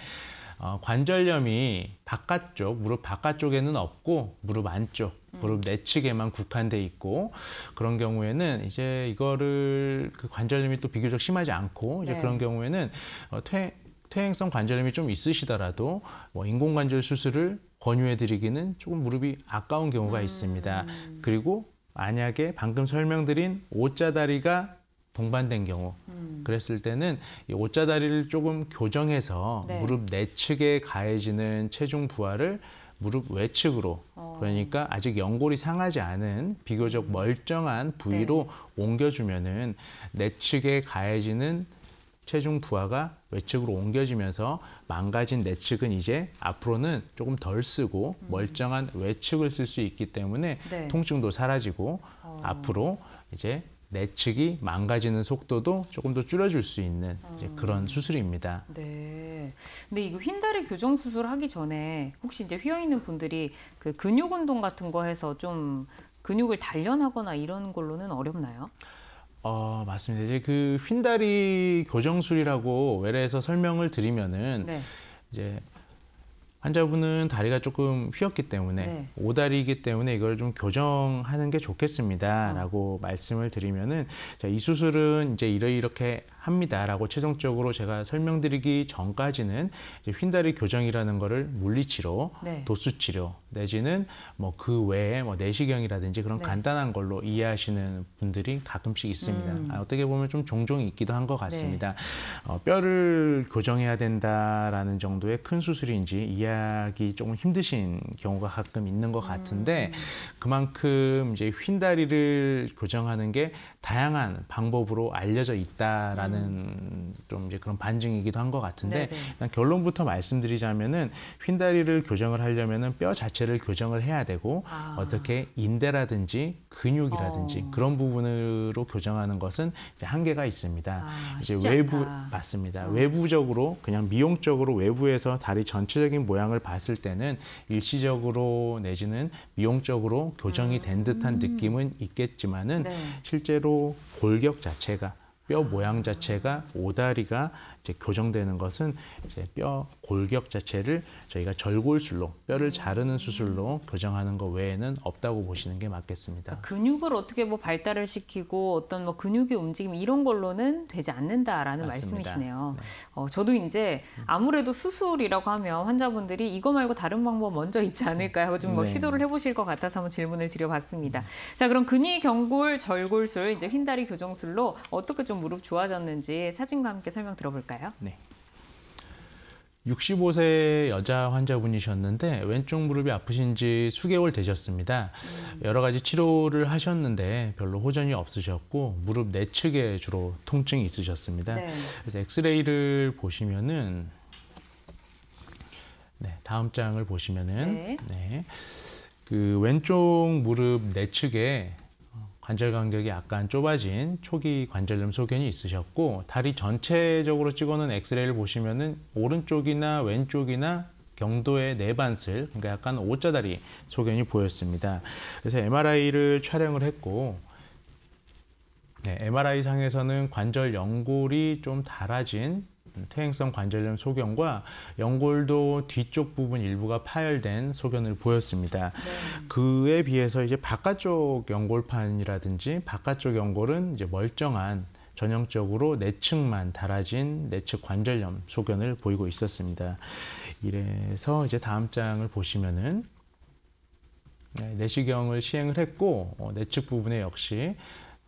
어, 관절염이 바깥쪽, 무릎 바깥쪽에는 없고 무릎 안쪽, 무릎 음. 내측에만 국한돼 있고 그런 경우에는 이제 이거를 그 관절염이 또 비교적 심하지 않고 이제 네. 그런 경우에는 어, 퇴, 퇴행성 관절염이 좀 있으시더라도 뭐 인공관절 수술을 권유해드리기는 조금 무릎이 아까운 경우가 음. 있습니다. 그리고 만약에 방금 설명드린 오자 다리가 동반된 경우 음. 그랬을 때는 이 옷자다리를 조금 교정해서 네. 무릎 내측에 가해지는 체중 부하를 무릎 외측으로 어. 그러니까 아직 연골이 상하지 않은 비교적 음. 멀쩡한 부위로 네. 옮겨주면은 내측에 가해지는 체중 부하가 외측으로 옮겨지면서 망가진 내측은 이제 앞으로는 조금 덜 쓰고 음. 멀쩡한 외측을 쓸 수 있기 때문에 네. 통증도 사라지고 어. 앞으로 이제 내측이 망가지는 속도도 조금 더 줄여줄 수 있는 이제 음. 그런 수술입니다. 네. 근데 이거 휜다리 교정 수술 하기 전에 혹시 이제 휘어 있는 분들이 그 근육 운동 같은 거 해서 좀 근육을 단련하거나 이런 걸로는 어렵나요? 어, 맞습니다. 이제 그 휜다리 교정술이라고 외래에서 설명을 드리면은 네. 이제 환자분은 다리가 조금 휘었기 때문에 네. 오다리이기 때문에 이걸 좀 교정하는 게 좋겠습니다라고 어. 말씀을 드리면은 자, 이 수술은 이제 이러 이렇게 합니다라고 최종적으로 제가 설명드리기 전까지는 이제 휜다리 교정이라는 거를 물리치료, 네. 도수치료 내지는 뭐 그 외에 뭐 내시경이라든지 그런 네. 간단한 걸로 이해하시는 분들이 가끔씩 있습니다. 음. 아, 어떻게 보면 좀 종종 있기도 한 것 같습니다. 네. 어, 뼈를 교정해야 된다라는 정도의 큰 수술인지 이해하기 조금 힘드신 경우가 가끔 있는 것 같은데 음. 그만큼 이제 휜다리를 교정하는 게 다양한 방법으로 알려져 있다라는 음. 좀 이제 그런 반증이기도 한 것 같은데 네네. 네. 일단 결론부터 말씀드리자면은 휜다리를 교정을 하려면은 뼈 자체를 교정을 해야 되고 아. 어떻게 인대라든지 근육이라든지 어. 그런 부분으로 교정하는 것은 한계가 있습니다. 아, 이제 외부 않다. 맞습니다. 어. 외부적으로 그냥 미용적으로 외부에서 다리 전체적인 모양을 봤을 때는 일시적으로 내지는 미용적으로 교정이 된 듯한 음. 느낌은 있겠지만은 네. 실제로 골격 자체가 뼈 모양 자체가 오다리가 이제 교정되는 것은 이제 뼈 골격 자체를 저희가 절골술로 뼈를 자르는 수술로 교정하는 것 외에는 없다고 보시는 게 맞겠습니다. 그러니까 근육을 어떻게 뭐 발달을 시키고 어떤 뭐 근육의 움직임 이런 걸로는 되지 않는다라는 맞습니다. 말씀이시네요. 네. 어, 저도 이제 아무래도 수술이라고 하면 환자분들이 이거 말고 다른 방법 먼저 있지 않을까 하고 좀막 네. 시도를 해보실 것 같아서 한번 질문을 드려봤습니다. 자 그럼 근위 경골 절골술 이제 휜다리 교정술로 어떻게 좀 무릎 좋아졌는지 사진과 함께 설명 들어볼까요? 볼까요? 네. 65세 여자 환자분이셨는데 왼쪽 무릎이 아프신 지 수개월 되셨습니다. 음. 여러 가지 치료를 하셨는데 별로 호전이 없으셨고 무릎 내측에 네 주로 통증이 있으셨습니다. 네. 그래서 엑스레이를 보시면은 네, 다음 장을 보시면은 네. 네. 그 왼쪽 무릎 내측에 네 관절 간격이 약간 좁아진 초기 관절염 소견이 있으셨고 다리 전체적으로 찍어놓은 엑스레이를 보시면은 오른쪽이나 왼쪽이나 경도의 내반슬, 그러니까 약간 오자다리 소견이 보였습니다. 그래서 MRI를 촬영을 했고 네, MRI 상에서는 관절 연골이 좀 닳아진 퇴행성 관절염 소견과 연골도 뒤쪽 부분 일부가 파열된 소견을 보였습니다. 네. 그에 비해서 이제 바깥쪽 연골판이라든지 바깥쪽 연골은 이제 멀쩡한 전형적으로 내측만 달아진 내측 관절염 소견을 보이고 있었습니다. 이래서 이제 다음 장을 보시면은 네, 내시경을 시행을 했고 어, 내측 부분에 역시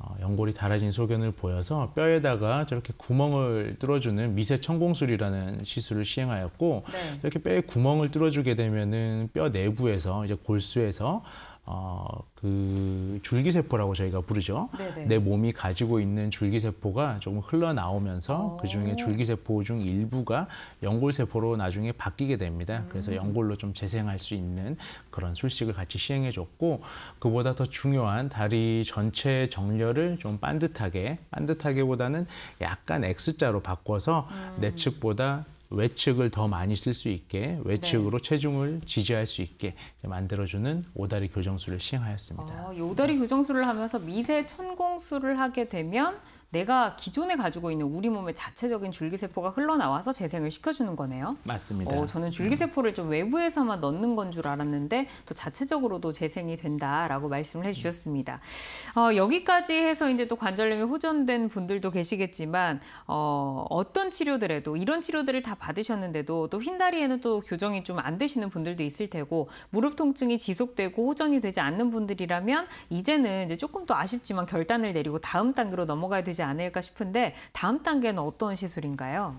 어, 연골이 닳아진 소견을 보여서 뼈에다가 저렇게 구멍을 뚫어주는 미세 천공술이라는 시술을 시행하였고 네. 이렇게 뼈에 구멍을 뚫어주게 되면은 뼈 내부에서 이제 골수에서 어, 그 줄기세포라고 저희가 부르죠. 네네. 내 몸이 가지고 있는 줄기세포가 조금 흘러나오면서 어. 그 중에 줄기세포 중 일부가 연골세포로 나중에 바뀌게 됩니다. 음. 그래서 연골로 좀 재생할 수 있는 그런 술식을 같이 시행해 줬고 그보다 더 중요한 다리 전체 정렬을 좀 반듯하게 반듯하게보다는 약간 X자로 바꿔서 음. 내 측보다 외측을 더 많이 쓸 수 있게 외측으로 네. 체중을 지지할 수 있게 만들어주는 오다리 교정술을 시행하였습니다. 아, 오다리 교정술을 하면서 미세 천공술을 하게 되면 내가 기존에 가지고 있는 우리 몸의 자체적인 줄기세포가 흘러나와서 재생을 시켜주는 거네요. 맞습니다. 어, 저는 줄기세포를 좀 외부에서만 넣는 건 줄 알았는데 또 자체적으로도 재생이 된다라고 말씀을 해주셨습니다. 어, 여기까지 해서 이제 또 관절염이 호전된 분들도 계시겠지만 어, 어떤 치료들에도 이런 치료들을 다 받으셨는데도 또 흰다리에는 또 교정이 좀 안 되시는 분들도 있을 테고 무릎 통증이 지속되고 호전이 되지 않는 분들이라면 이제는 이제 조금 또 아쉽지만 결단을 내리고 다음 단계로 넘어가야 되지. 되지 않을까 싶은데 다음 단계는 어떤 시술인가요?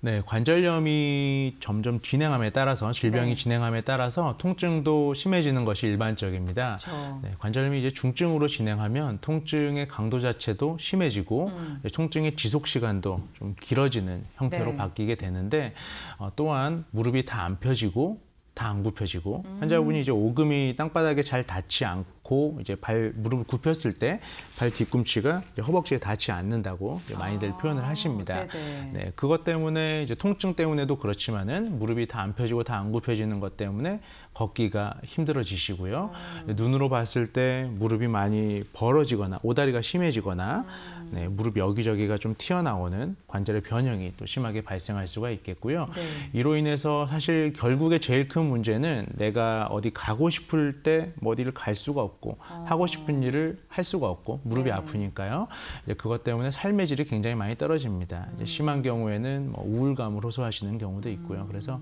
네, 관절염이 점점 진행함에 따라서 질병이 네. 진행함에 따라서 통증도 심해지는 것이 일반적입니다. 그렇죠. 네, 관절염이 이제 중증으로 진행하면 통증의 강도 자체도 심해지고 음. 통증의 지속 시간도 좀 길어지는 형태로 네. 바뀌게 되는데 어, 또한 무릎이 다 안 펴지고 다 안 굽혀지고 음. 환자분이 이제 오금이 땅바닥에 잘 닿지 않고 놓고 이제 발 무릎을 굽혔을 때 발 뒤꿈치가 허벅지에 닿지 않는다고 많이들 아, 표현을 하십니다. 네네. 네, 그것 때문에 이제 통증 때문에도 그렇지만은 무릎이 다 안 펴지고 다 안 굽혀지는 것 때문에 걷기가 힘들어지시고요. 음. 눈으로 봤을 때 무릎이 많이 벌어지거나 오다리가 심해지거나 음. 네, 무릎 여기저기가 좀 튀어나오는 관절의 변형이 또 심하게 발생할 수가 있겠고요. 네. 이로 인해서 사실 결국에 제일 큰 문제는 내가 어디 가고 싶을 때뭐 어디를 갈 수가 없고 없고 아. 하고 싶은 아. 일을 할 수가 없고 무릎이 네. 아프니까요. 이제 그것 때문에 삶의 질이 굉장히 많이 떨어집니다. 이제 음. 심한 경우에는 뭐 우울감을 호소하시는 경우도 있고요. 음. 그래서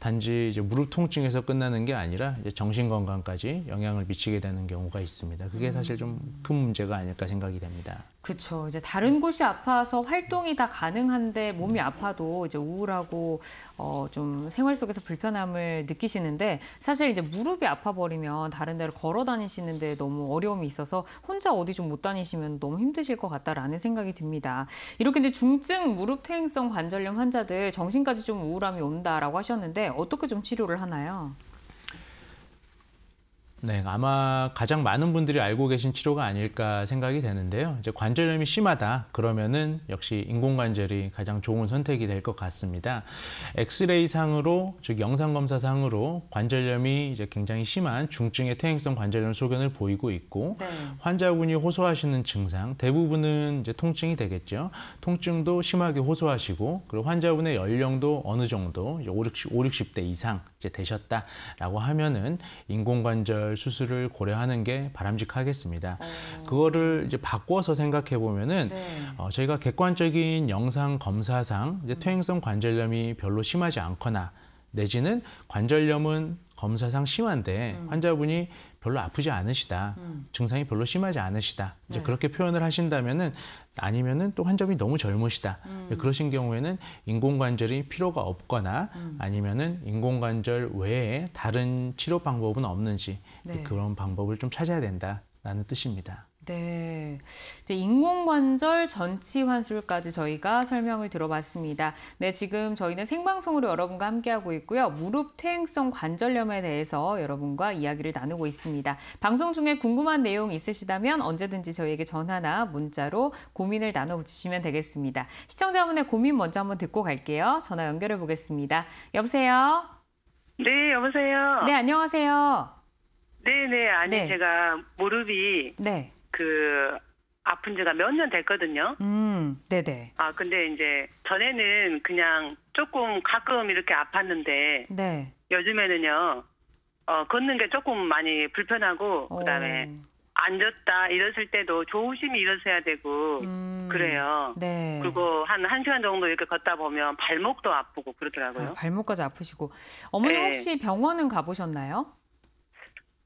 단지 이제 무릎 통증에서 끝나는 게 아니라 이제 정신 건강까지 영향을 미치게 되는 경우가 있습니다. 그게 음. 사실 좀 큰 문제가 아닐까 생각이 됩니다. 그렇죠. 이제 다른 곳이 아파서 활동이 다 가능한데 몸이 아파도 이제 우울하고 어, 좀 생활 속에서 불편함을 느끼시는데 사실 이제 무릎이 아파 버리면 다른 데를 걸어 다니시는데 너무 어려움이 있어서 혼자 어디 좀 못 다니시면 너무 힘드실 것 같다라는 생각이 듭니다. 이렇게 이제 중증 무릎 퇴행성 관절염 환자들 정신까지 좀 우울함이 온다라고 하셨는데 어떻게 좀 치료를 하나요? 네, 아마 가장 많은 분들이 알고 계신 치료가 아닐까 생각이 되는데요. 이제 관절염이 심하다 그러면은 역시 인공관절이 가장 좋은 선택이 될 것 같습니다. 엑스레이 상으로 즉 영상 검사 상으로 관절염이 이제 굉장히 심한 중증의 퇴행성 관절염 소견을 보이고 있고 네. 환자분이 호소하시는 증상 대부분은 이제 통증이 되겠죠. 통증도 심하게 호소하시고 그리고 환자분의 연령도 어느 정도 5, 60, 5, 60대 이상 이제 되셨다라고 하면은 인공관절 수술을 고려하는 게 바람직하겠습니다. 오. 어. 그거를 이제 바꿔서 생각해 보면은 네. 어, 저희가 객관적인 영상 검사상 이제 퇴행성 관절염이 별로 심하지 않거나 내지는 관절염은 검사상 심한데 음. 환자분이 별로 아프지 않으시다. 음. 증상이 별로 심하지 않으시다. 이제 네. 그렇게 표현을 하신다면은 아니면은 또 환자분이 너무 젊으시다. 음. 그러신 경우에는 인공관절이 필요가 없거나 음. 아니면은 인공관절 외에 다른 치료 방법은 없는지 네. 그런 방법을 좀 찾아야 된다라는 뜻입니다. 네. 이제 인공관절 전치 환술까지 저희가 설명을 들어봤습니다. 네, 지금 저희는 생방송으로 여러분과 함께하고 있고요. 무릎 퇴행성 관절염에 대해서 여러분과 이야기를 나누고 있습니다. 방송 중에 궁금한 내용 있으시다면 언제든지 저희에게 전화나 문자로 고민을 나눠주시면 되겠습니다. 시청자분의 고민 먼저 한번 듣고 갈게요. 전화 연결해 보겠습니다. 여보세요? 네, 여보세요? 네, 안녕하세요? 네네, 네. 아니 네. 제가 무릎이 네. 그 아픈 지가 몇 년 됐거든요. 음, 네네. 아, 근데 이제 전에는 그냥 조금 가끔 이렇게 아팠는데 네. 요즘에는요. 어, 걷는 게 조금 많이 불편하고 그다음에 앉았다 이랬을 때도 조심히 일어서야 되고 음, 그래요. 네. 그리고 한 1시간 정도 이렇게 걷다 보면 발목도 아프고 그러더라고요. 아, 발목까지 아프시고. 어머니 네. 혹시 병원은 가 보셨나요?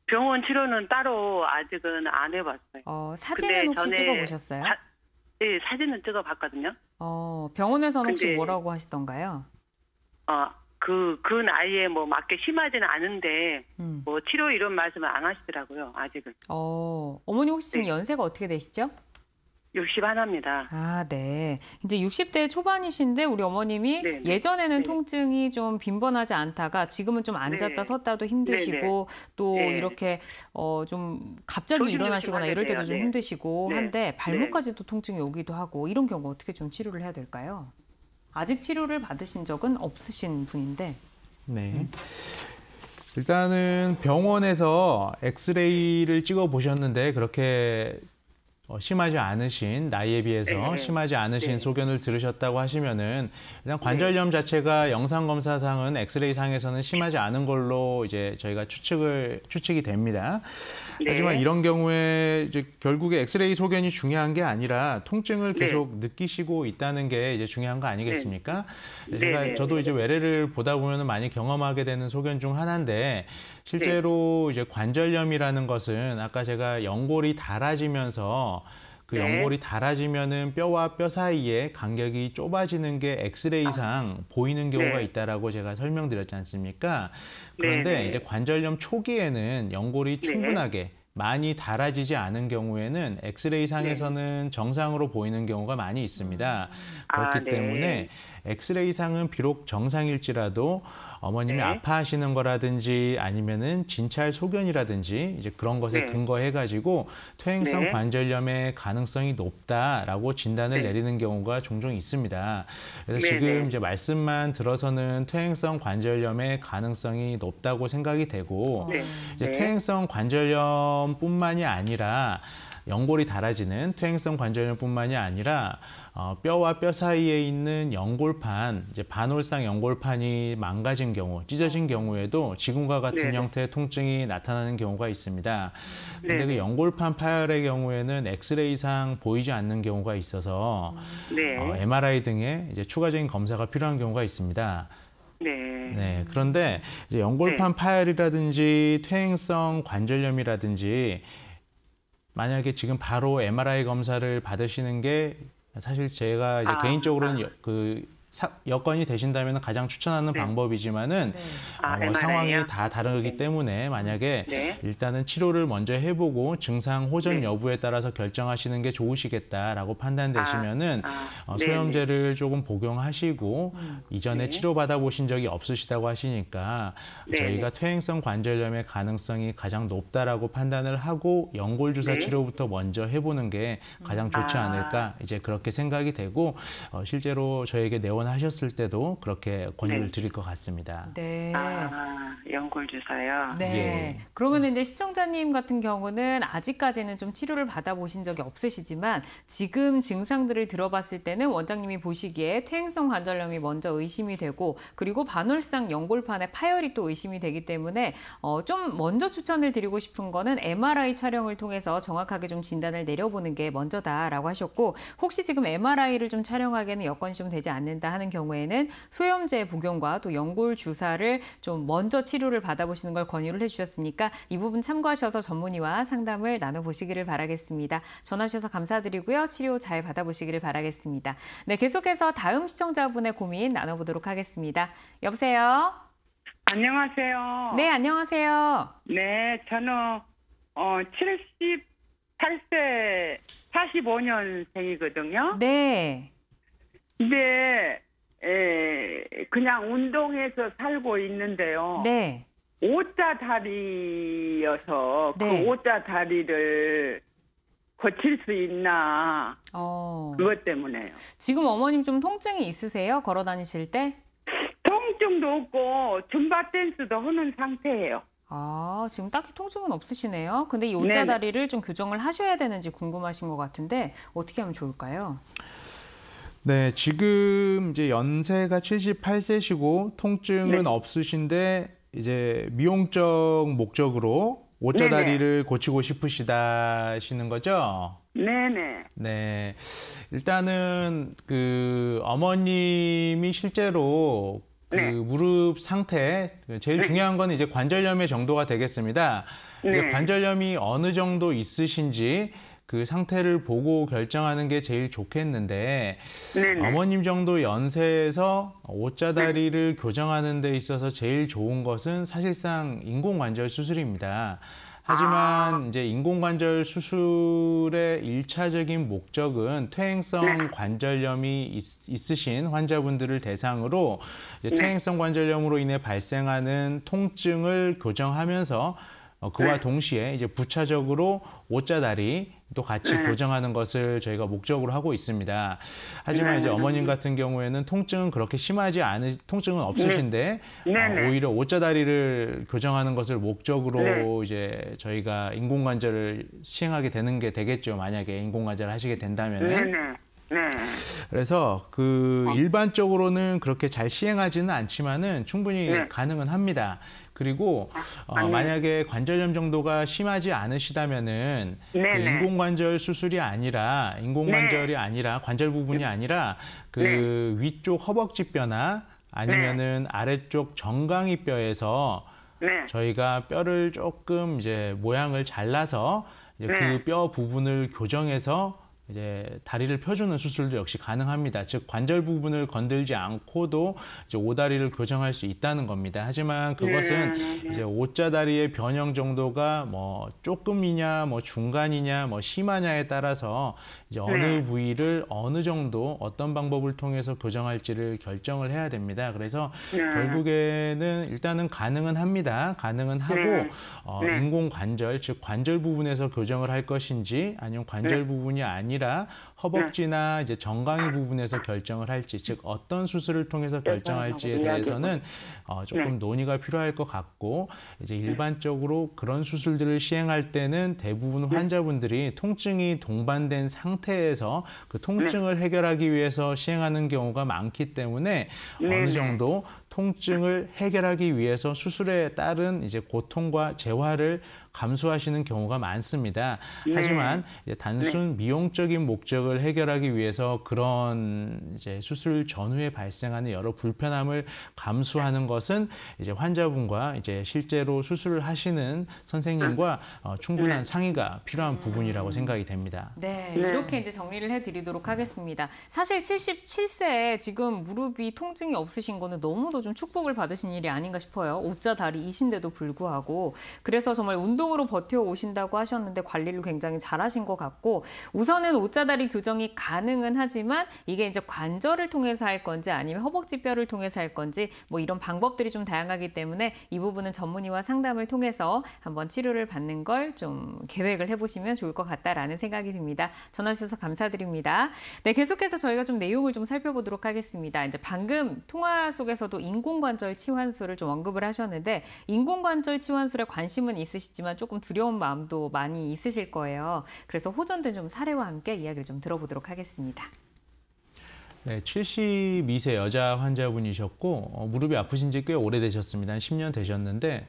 병원 치료는 따로 아직은 안 해봤어요. 어, 사진은 혹시 찍어보셨어요? 사, 네, 사진은 찍어봤거든요. 어, 병원에서는 혹시 뭐라고 하시던가요? 어, 그, 그 나이에 뭐 맞게 심하지는 않은데, 음. 뭐 치료 이런 말씀을 안 하시더라고요, 아직은. 어, 어머니 혹시 지금 네. 연세가 어떻게 되시죠? 60 하나입니다. 아, 네. 이제 60대 초반이신데 우리 어머님이 네네. 네. 예전에는 네 통증이 좀 빈번하지 않다가 지금은 좀 앉았다 네 섰다도 네, 힘드시고 네. 또 이렇게 어, 좀 갑자기 일어나시거나 이럴 때도 좀 힘드시고 한데 발목까지도 통증이 오기도 하고 이런 경우 어떻게 좀 치료를 해야 될까요? 아직 치료를 받으신 적은 없으신 분인데. 네. 일단은 병원에서 엑스레이를 찍어 보셨는데 그렇게 어, 심하지 않으신 나이에 비해서 네, 네. 심하지 않으신 네. 소견을 들으셨다고 하시면은 일단 네. 관절염 자체가 영상 검사상은 엑스레이 상에서는 심하지 않은 걸로 이제 저희가 추측을 추측이 됩니다. 네. 하지만 이런 경우에 이제 결국에 엑스레이 소견이 중요한 게 아니라 통증을 계속 네. 느끼시고 있다는 게 이제 중요한 거 아니겠습니까? 제가 그러니까 저도 이제 외래를 보다 보면은 많이 경험하게 되는 소견 중 하나인데 실제로 이제 관절염이라는 것은 아까 제가 연골이 닳아지면서 그 네. 연골이 닳아지면은 뼈와 뼈 사이에 간격이 좁아지는 게 엑스레이상 아. 보이는 경우가 네. 있다라고 제가 설명드렸지 않습니까? 네, 그런데 네. 이제 관절염 초기에는 연골이 네. 충분하게 많이 닳아지지 않은 경우에는 엑스레이상에서는 네. 정상으로 보이는 경우가 많이 있습니다. 음. 그렇기 아, 네. 때문에 엑스레이상은 비록 정상일지라도 어머님이 네. 아파하시는 거라든지 아니면은 진찰 소견이라든지 이제 그런 것에 네. 근거해 가지고 퇴행성 네. 관절염의 가능성이 높다라고 진단을 네. 내리는 경우가 종종 있습니다. 그래서 네, 지금 네. 이제 말씀만 들어서는 퇴행성 관절염의 가능성이 높다고 생각이 되고 어, 이제 퇴행성 관절염뿐만이 아니라 연골이 닳아지는 퇴행성 관절염뿐만이 아니라 어, 뼈와 뼈 사이에 있는 연골판, 이제 반월상 연골판이 망가진 경우, 찢어진 어. 경우에도 지금과 같은 네네. 형태의 통증이 나타나는 경우가 있습니다. 그런데 네. 그 연골판 파열의 경우에는 엑스레이상 보이지 않는 경우가 있어서 네네. 어, MRI 등의 이제 추가적인 검사가 필요한 경우가 있습니다. 네. 네. 그런데 이제 연골판 네. 파열이라든지 퇴행성 관절염이라든지 만약에 지금 바로 MRI 검사를 받으시는 게 사실 제가 이제 아, 개인적으로는 아. 그 사, 여건이 되신다면 가장 추천하는 네. 방법이지만은 네. 아, 어, 상황이 다 네. 다르기 네. 때문에 만약에 네. 일단은 치료를 먼저 해보고 증상 호전 네. 여부에 따라서 결정하시는 게 좋으시겠다라고 판단되시면은 아, 아, 어, 소염제를 조금 복용하시고 음, 이전에 치료 받아보신 적이 없으시다고 하시니까 저희가 퇴행성 관절염의 가능성이 가장 높다라고 판단을 하고 연골 주사 치료부터 먼저 해보는 게 가장 음, 좋지 아. 않을까 이제 그렇게 생각이 되고 어, 실제로 저에게 내원 재원하셨을 때도 그렇게 권유를 네. 드릴 것 같습니다. 네. 아, 연골 주사요. 네. 예. 그러면 이제 시청자님 같은 경우는 아직까지는 좀 치료를 받아보신 적이 없으시지만 지금 증상들을 들어봤을 때는 원장님이 보시기에 퇴행성 관절염이 먼저 의심이 되고 그리고 반월상 연골판에 파열이 또 의심이 되기 때문에 어, 좀 먼저 추천을 드리고 싶은 거는 MRI 촬영을 통해서 정확하게 좀 진단을 내려보는 게 먼저다라고 하셨고 혹시 지금 MRI를 좀 촬영하기에는 여건이 좀 되지 않는다. 있다 하는 경우에는 소염제 복용과 또 연골 주사를 좀 먼저 치료를 받아보시는 걸 권유를 해주셨으니까 이 부분 참고하셔서 전문의와 상담을 나눠보시기를 바라겠습니다. 전화 주셔서 감사드리고요. 치료 잘 받아보시기를 바라겠습니다. 네, 계속해서 다음 시청자분의 고민 나눠보도록 하겠습니다. 여보세요? 안녕하세요. 네, 안녕하세요. 네, 저는 어 78세 45년생이거든요. 네. 네. 에, 그냥 운동해서 살고 있는데요. 네. 오자 다리여서 그 네. 그 오자 다리를 거칠수 있나 어. 그것 때문에요. 지금 어머님 좀 통증이 있으세요? 걸어 다니실 때? 통증도 없고 줌바 댄스도 하는 상태예요. 아, 지금 딱히 통증은 없으시네요. 근데 이 오자 다리를 좀 교정을 하셔야 되는지 궁금하신 것 같은데 어떻게 하면 좋을까요? 네, 지금 이제 연세가 78세시고 통증은 네. 없으신데 이제 미용적 목적으로 오자다리를 고치고 싶으시다시는 거죠? 네네. 네. 일단은 그 어머님이 실제로 그 네. 무릎 상태 그 제일 네. 중요한 건 이제 관절염의 정도가 되겠습니다. 네. 관절염이 어느 정도 있으신지 그 상태를 보고 결정하는 게 제일 좋겠는데 네네. 어머님 정도 연세에서 옷자다리를 네. 교정하는 데 있어서 제일 좋은 것은 사실상 인공관절 수술입니다. 하지만 아. 이제 인공관절 수술의 일차적인 목적은 퇴행성 네. 관절염이 있, 으신 환자분들을 대상으로 이제 네. 퇴행성 관절염으로 인해 발생하는 통증을 교정하면서 어, 그와 네. 동시에 이제 부차적으로 옷자다리 또 같이 네. 교정하는 것을 저희가 목적으로 하고 있습니다. 하지만 네. 이제 어머님 같은 경우에는 통증은 그렇게 심하지 않으 통증은 네. 없으신데 어, 네. 어, 오히려 오자다리를 교정하는 것을 목적으로 네. 이제 저희가 인공관절을 시행하게 되는 게 되겠죠. 만약에 인공관절을 하시게 된다면은. 네. 그래서 그 어. 일반적으로는 그렇게 잘 시행하지는 않지만은 충분히 가능은 합니다. 그리고 어, 아, 네. 만약에 관절염 정도가 심하지 않으시다면은 그 인공관절 수술이 아니라 인공관절이 네. 아니라 관절 부분이 네. 아니라 그 위쪽 허벅지뼈나 아니면은 아래쪽 정강이뼈에서 저희가 뼈를 조금 이제 모양을 잘라서 이제 그뼈 부분을 교정해서 이제 다리를 펴주는 수술도 역시 가능합니다. 즉 관절 부분을 건들지 않고도 이제 오다리를 교정할 수 있다는 겁니다. 하지만 네, 그것은 네, 이제 오자 다리의 변형 정도가 뭐 조금이냐, 뭐 중간이냐, 뭐 심하냐에 따라서 이제 네. 어느 네. 부위를 어느 정도 어떤 방법을 통해서 교정할지를 결정을 해야 됩니다. 그래서 네. 결국에는 일단은 가능은 합니다. 가능은 하고 네. 어, 네. 인공 관절 즉 관절 부분에서 교정을 할 것인지 아니면 관절 네. 부분이 아니라 허벅지나 이제 정강이 부분에서 결정을 할지 즉 어떤 수술을 통해서 결정할지에 대해서는 어, 조금 네. 논의가 필요할 것 같고 이제 네. 일반적으로 그런 수술들을 시행할 때는 대부분 네. 환자분들이 통증이 동반된 상태에서 그 통증을 해결하기 위해서 시행하는 경우가 많기 때문에 어느 정도 통증을 해결하기 위해서 수술에 따른 이제 고통과 재활을 감수하시는 경우가 많습니다. 네. 하지만 이제 단순 네. 미용적인 목적을 해결하기 위해서 그런 이제 수술 전후에 발생하는 여러 불편함을 감수하는 것은 이제 환자분과 이제 실제로 수술을 하시는 선생님과 어, 충분한 네. 상의가 필요한 부분이라고 생각이 됩니다. 네, 네. 이렇게 이제 정리를 해드리도록 하겠습니다. 사실 77세에 지금 무릎이 통증이 없으신 거는 너무도 좀 축복을 받으신 일이 아닌가 싶어요. 오자 다리이신데도 불구하고 그래서 정말 운동 운동으로 버텨오신다고 하셨는데 관리를 굉장히 잘하신 것 같고 우선은 옷자다리 교정이 가능은 하지만 이게 이제 관절을 통해서 할 건지 아니면 허벅지뼈를 통해서 할 건지 뭐 이런 방법들이 좀 다양하기 때문에 이 부분은 전문의와 상담을 통해서 한번 치료를 받는 걸 좀 계획을 해보시면 좋을 것 같다라는 생각이 듭니다. 전화 주셔서 감사드립니다. 네, 계속해서 저희가 좀 내용을 좀 살펴보도록 하겠습니다. 이제 방금 통화 속에서도 인공관절 치환술을 좀 언급을 하셨는데 인공관절 치환술에 관심은 있으시지만 조금 두려운 마음도 많이 있으실 거예요. 그래서 호전된 좀 사례와 함께 이야기를 좀 들어보도록 하겠습니다. 네, 72세 여자 환자분이셨고 어, 무릎이 아프신 지 꽤 오래되셨습니다. 한 10년 되셨는데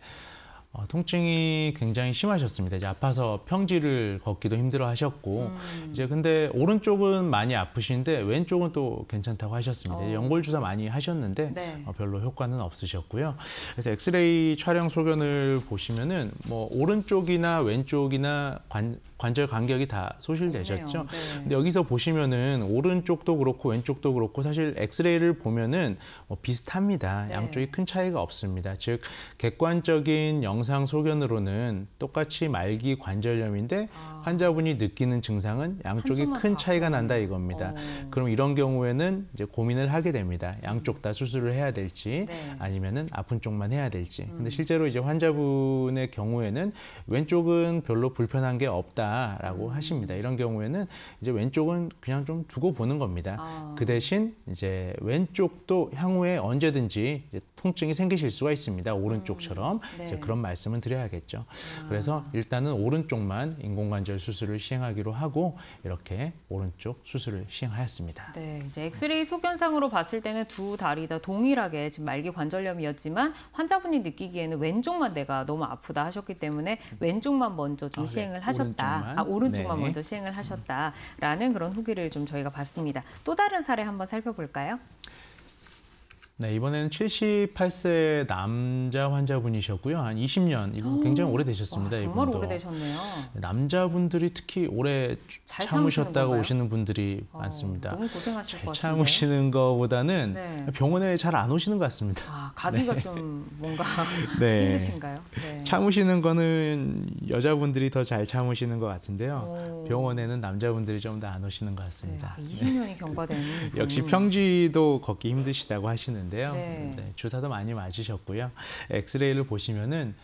어, 통증이 굉장히 심하셨습니다. 이제 아파서 평지를 걷기도 힘들어 하셨고, 음. 이제 근데 오른쪽은 많이 아프신데 왼쪽은 또 괜찮다고 하셨습니다. 어. 연골 주사 많이 하셨는데 네. 어, 별로 효과는 없으셨고요. 그래서 엑스레이 촬영 소견을 보시면은 뭐 오른쪽이나 왼쪽이나 관, 관절 간격이 다 소실되셨죠. 네. 근데 여기서 보시면은 오른쪽도 그렇고 왼쪽도 그렇고 사실 엑스레이를 보면은 뭐 비슷합니다. 네. 양쪽이 큰 차이가 없습니다. 즉 객관적인 영상 소견으로는 똑같이 말기 관절염인데 아. 환자분이 느끼는 증상은 양쪽이 큰 차이가 난다 이겁니다. 오. 어. 그럼 이런 경우에는 이제 고민을 하게 됩니다. 양쪽 다 수술을 해야 될지 네. 아니면은 아픈 쪽만 해야 될지. 근데 음. 실제로 이제 환자분의 경우에는 왼쪽은 별로 불편한 게 없다. 있다라고 음. 하십니다. 이런 경우에는 이제 왼쪽은 그냥 좀 두고 보는 겁니다. 아. 그 대신 이제 왼쪽도 향후에 언제든지 통증이 생기실 수가 있습니다. 오른쪽처럼 음. 네. 그런 말씀은 드려야겠죠. 아. 그래서 일단은 오른쪽만 인공관절 수술을 시행하기로 하고 이렇게 오른쪽 수술을 시행하였습니다. 네, 이제 엑스레이 소견상으로 봤을 때는 두 다리 다 동일하게 지금 말기 관절염이었지만 환자분이 느끼기에는 왼쪽만 내가 너무 아프다 하셨기 때문에 음. 왼쪽만 먼저 좀 아, 네. 시행을 하셨다. 아, 오른쪽만 네. 먼저 시행을 하셨다라는 그런 후기를 좀 저희가 봤습니다. 또 다른 사례 한번 살펴볼까요? 네, 이번에는 78세 남자 환자분이셨고요. 한 20년, 이분 굉장히 오래되셨습니다. 와, 정말 이분도. 오래되셨네요. 네, 남자분들이 특히 오래 참으셨다고 오시는 분들이 아, 많습니다. 너무 고생하실 것같은 참으시는 것보다는 네. 병원에 잘 안 오시는 것 같습니다. 아, 가기가 네. 좀 뭔가 네. 힘드신가요? 네. 참으시는 거는 여자분들이 더 잘 참으시는 것 같은데요. 오. 병원에는 남자분들이 좀 더 안 오시는 것 같습니다. 네, 아, 20년이 경과된 역시 평지도 걷기 힘드시다고 하시는 있는데요. 네. 네. 주사도 많이 맞으셨고요. 엑스레이를 보시면은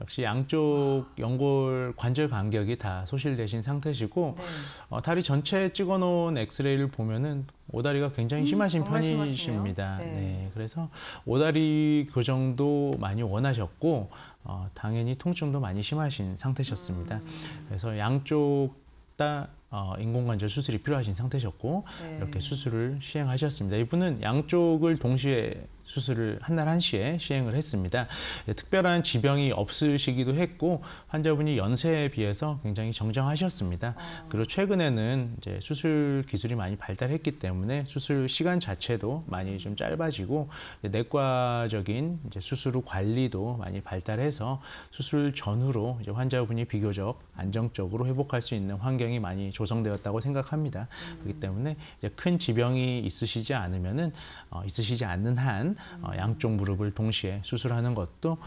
역시 양쪽 연골 관절 간격이 다 소실되신 상태시고 네. 어, 다리 전체에 찍어놓은 엑스레이를 보면은 오다리가 굉장히 음, 심하신 음, 편이십니다. 네. 네. 그래서 오다리 교정도 많이 원하셨고 어, 당연히 통증도 많이 심하신 상태셨습니다. 음. 그래서 양쪽 다 어, 인공관절 수술이 필요하신 상태셨고 네. 이렇게 수술을 시행하셨습니다. 이분은 양쪽을 동시에 수술을 한 날 한시에 시행을 했습니다. 예, 특별한 지병이 없으시기도 했고 환자분이 연세에 비해서 굉장히 정정하셨습니다. 아. 그리고 최근에는 이제 수술 기술이 많이 발달했기 때문에 수술 시간 자체도 많이 좀 짧아지고 내과적인 이제 수술 후 관리도 많이 발달해서 수술 전후로 이제 환자분이 비교적 안정적으로 회복할 수 있는 환경이 많이 조성되었다고 생각합니다. 그렇기 음. 때문에 이제 큰 지병이 있으시지 않으면은 어, 있으시지 않는 한 어, 양쪽 무릎을 동시에 수술하는 것도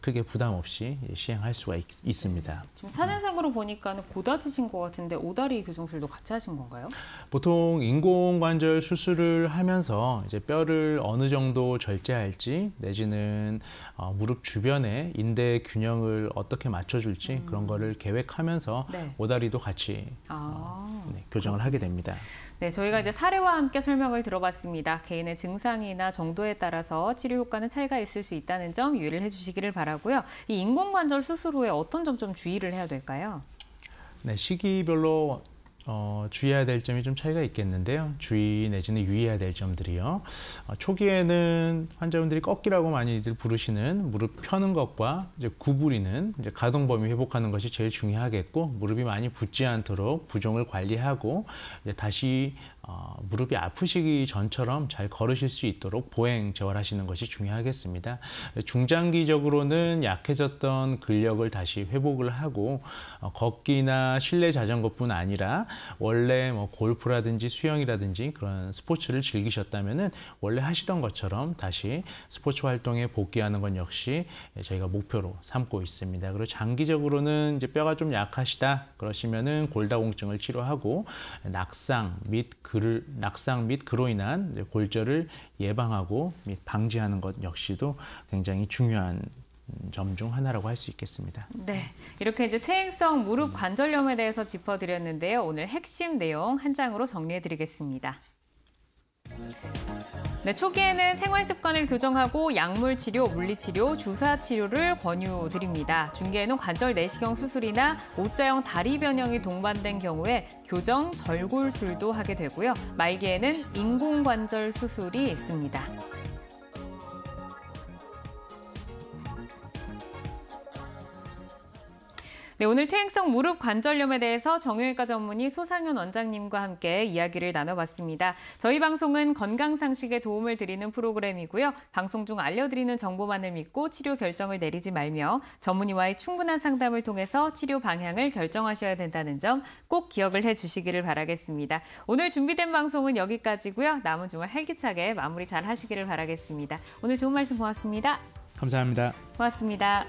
크게 부담 없이 시행할 수가 있, 습니다 네. 지금 사진상으로 보니까 고다지신 것 같은데 오다리 교정술도 같이 하신 건가요? 보통 인공관절 수술을 하면서 이제 뼈를 어느 정도 절제할지 내지는 어, 무릎 주변에 인대 균형을 어떻게 맞춰줄지 음. 그런 거를 계획하면서 네. 오다리도 같이 아. 어, 네, 교정을 하게 됩니다. 네, 저희가 이제 사례와 함께 설명을 들어봤습니다. 개인의 증상이나 정도에 따라서 치료 효과는 차이가 있을 수 있다는 점 유의를 해주시기를 바라고요. 이 인공관절 수술 후에 어떤 점 좀 주의를 해야 될까요? 네, 시기별로 어, 주의해야 될 점이 좀 차이가 있겠는데요. 주의 내지는 유의해야 될 점들이요. 어, 초기에는 환자분들이 꺾기라고 많이들 부르시는 무릎 펴는 것과 이제 구부리는 이제 가동 범위 회복하는 것이 제일 중요하겠고 무릎이 많이 붓지 않도록 부종을 관리하고 이제 다시 어, 무릎이 아프시기 전처럼 잘 걸으실 수 있도록 보행 재활하시는 것이 중요하겠습니다. 중장기적으로는 약해졌던 근력을 다시 회복을 하고 어, 걷기나 실내 자전거뿐 아니라 원래 뭐 골프라든지 수영이라든지 그런 스포츠를 즐기셨다면은 원래 하시던 것처럼 다시 스포츠 활동에 복귀하는 건 역시 저희가 목표로 삼고 있습니다. 그리고 장기적으로는 이제 뼈가 좀 약하시다 그러시면은 골다공증을 치료하고 낙상 및그 그를 낙상 및 그로 인한 골절을 예방하고 및 방지하는 것 역시도 굉장히 중요한 점 중 하나라고 할 수 있겠습니다. 네, 이렇게 이제 퇴행성 무릎 관절염에 대해서 짚어드렸는데요. 오늘 핵심 내용 한 장으로 정리해드리겠습니다. 네, 초기에는 생활 습관을 교정하고 약물 치료, 물리 치료, 주사 치료를 권유드립니다. 중기에는 관절 내시경 수술이나 오자형 다리 변형이 동반된 경우에 교정 절골술도 하게 되고요. 말기에는 인공 관절 수술이 있습니다. 네, 오늘 퇴행성 무릎 관절염에 대해서 정형외과 전문의 소상현 원장님과 함께 이야기를 나눠봤습니다. 저희 방송은 건강 상식에 도움을 드리는 프로그램이고요. 방송 중 알려드리는 정보만을 믿고 치료 결정을 내리지 말며 전문의와의 충분한 상담을 통해서 치료 방향을 결정하셔야 된다는 점 꼭 기억을 해주시기를 바라겠습니다. 오늘 준비된 방송은 여기까지고요. 남은 주말 활기차게 마무리 잘 하시기를 바라겠습니다. 오늘 좋은 말씀 고맙습니다. 감사합니다. 고맙습니다.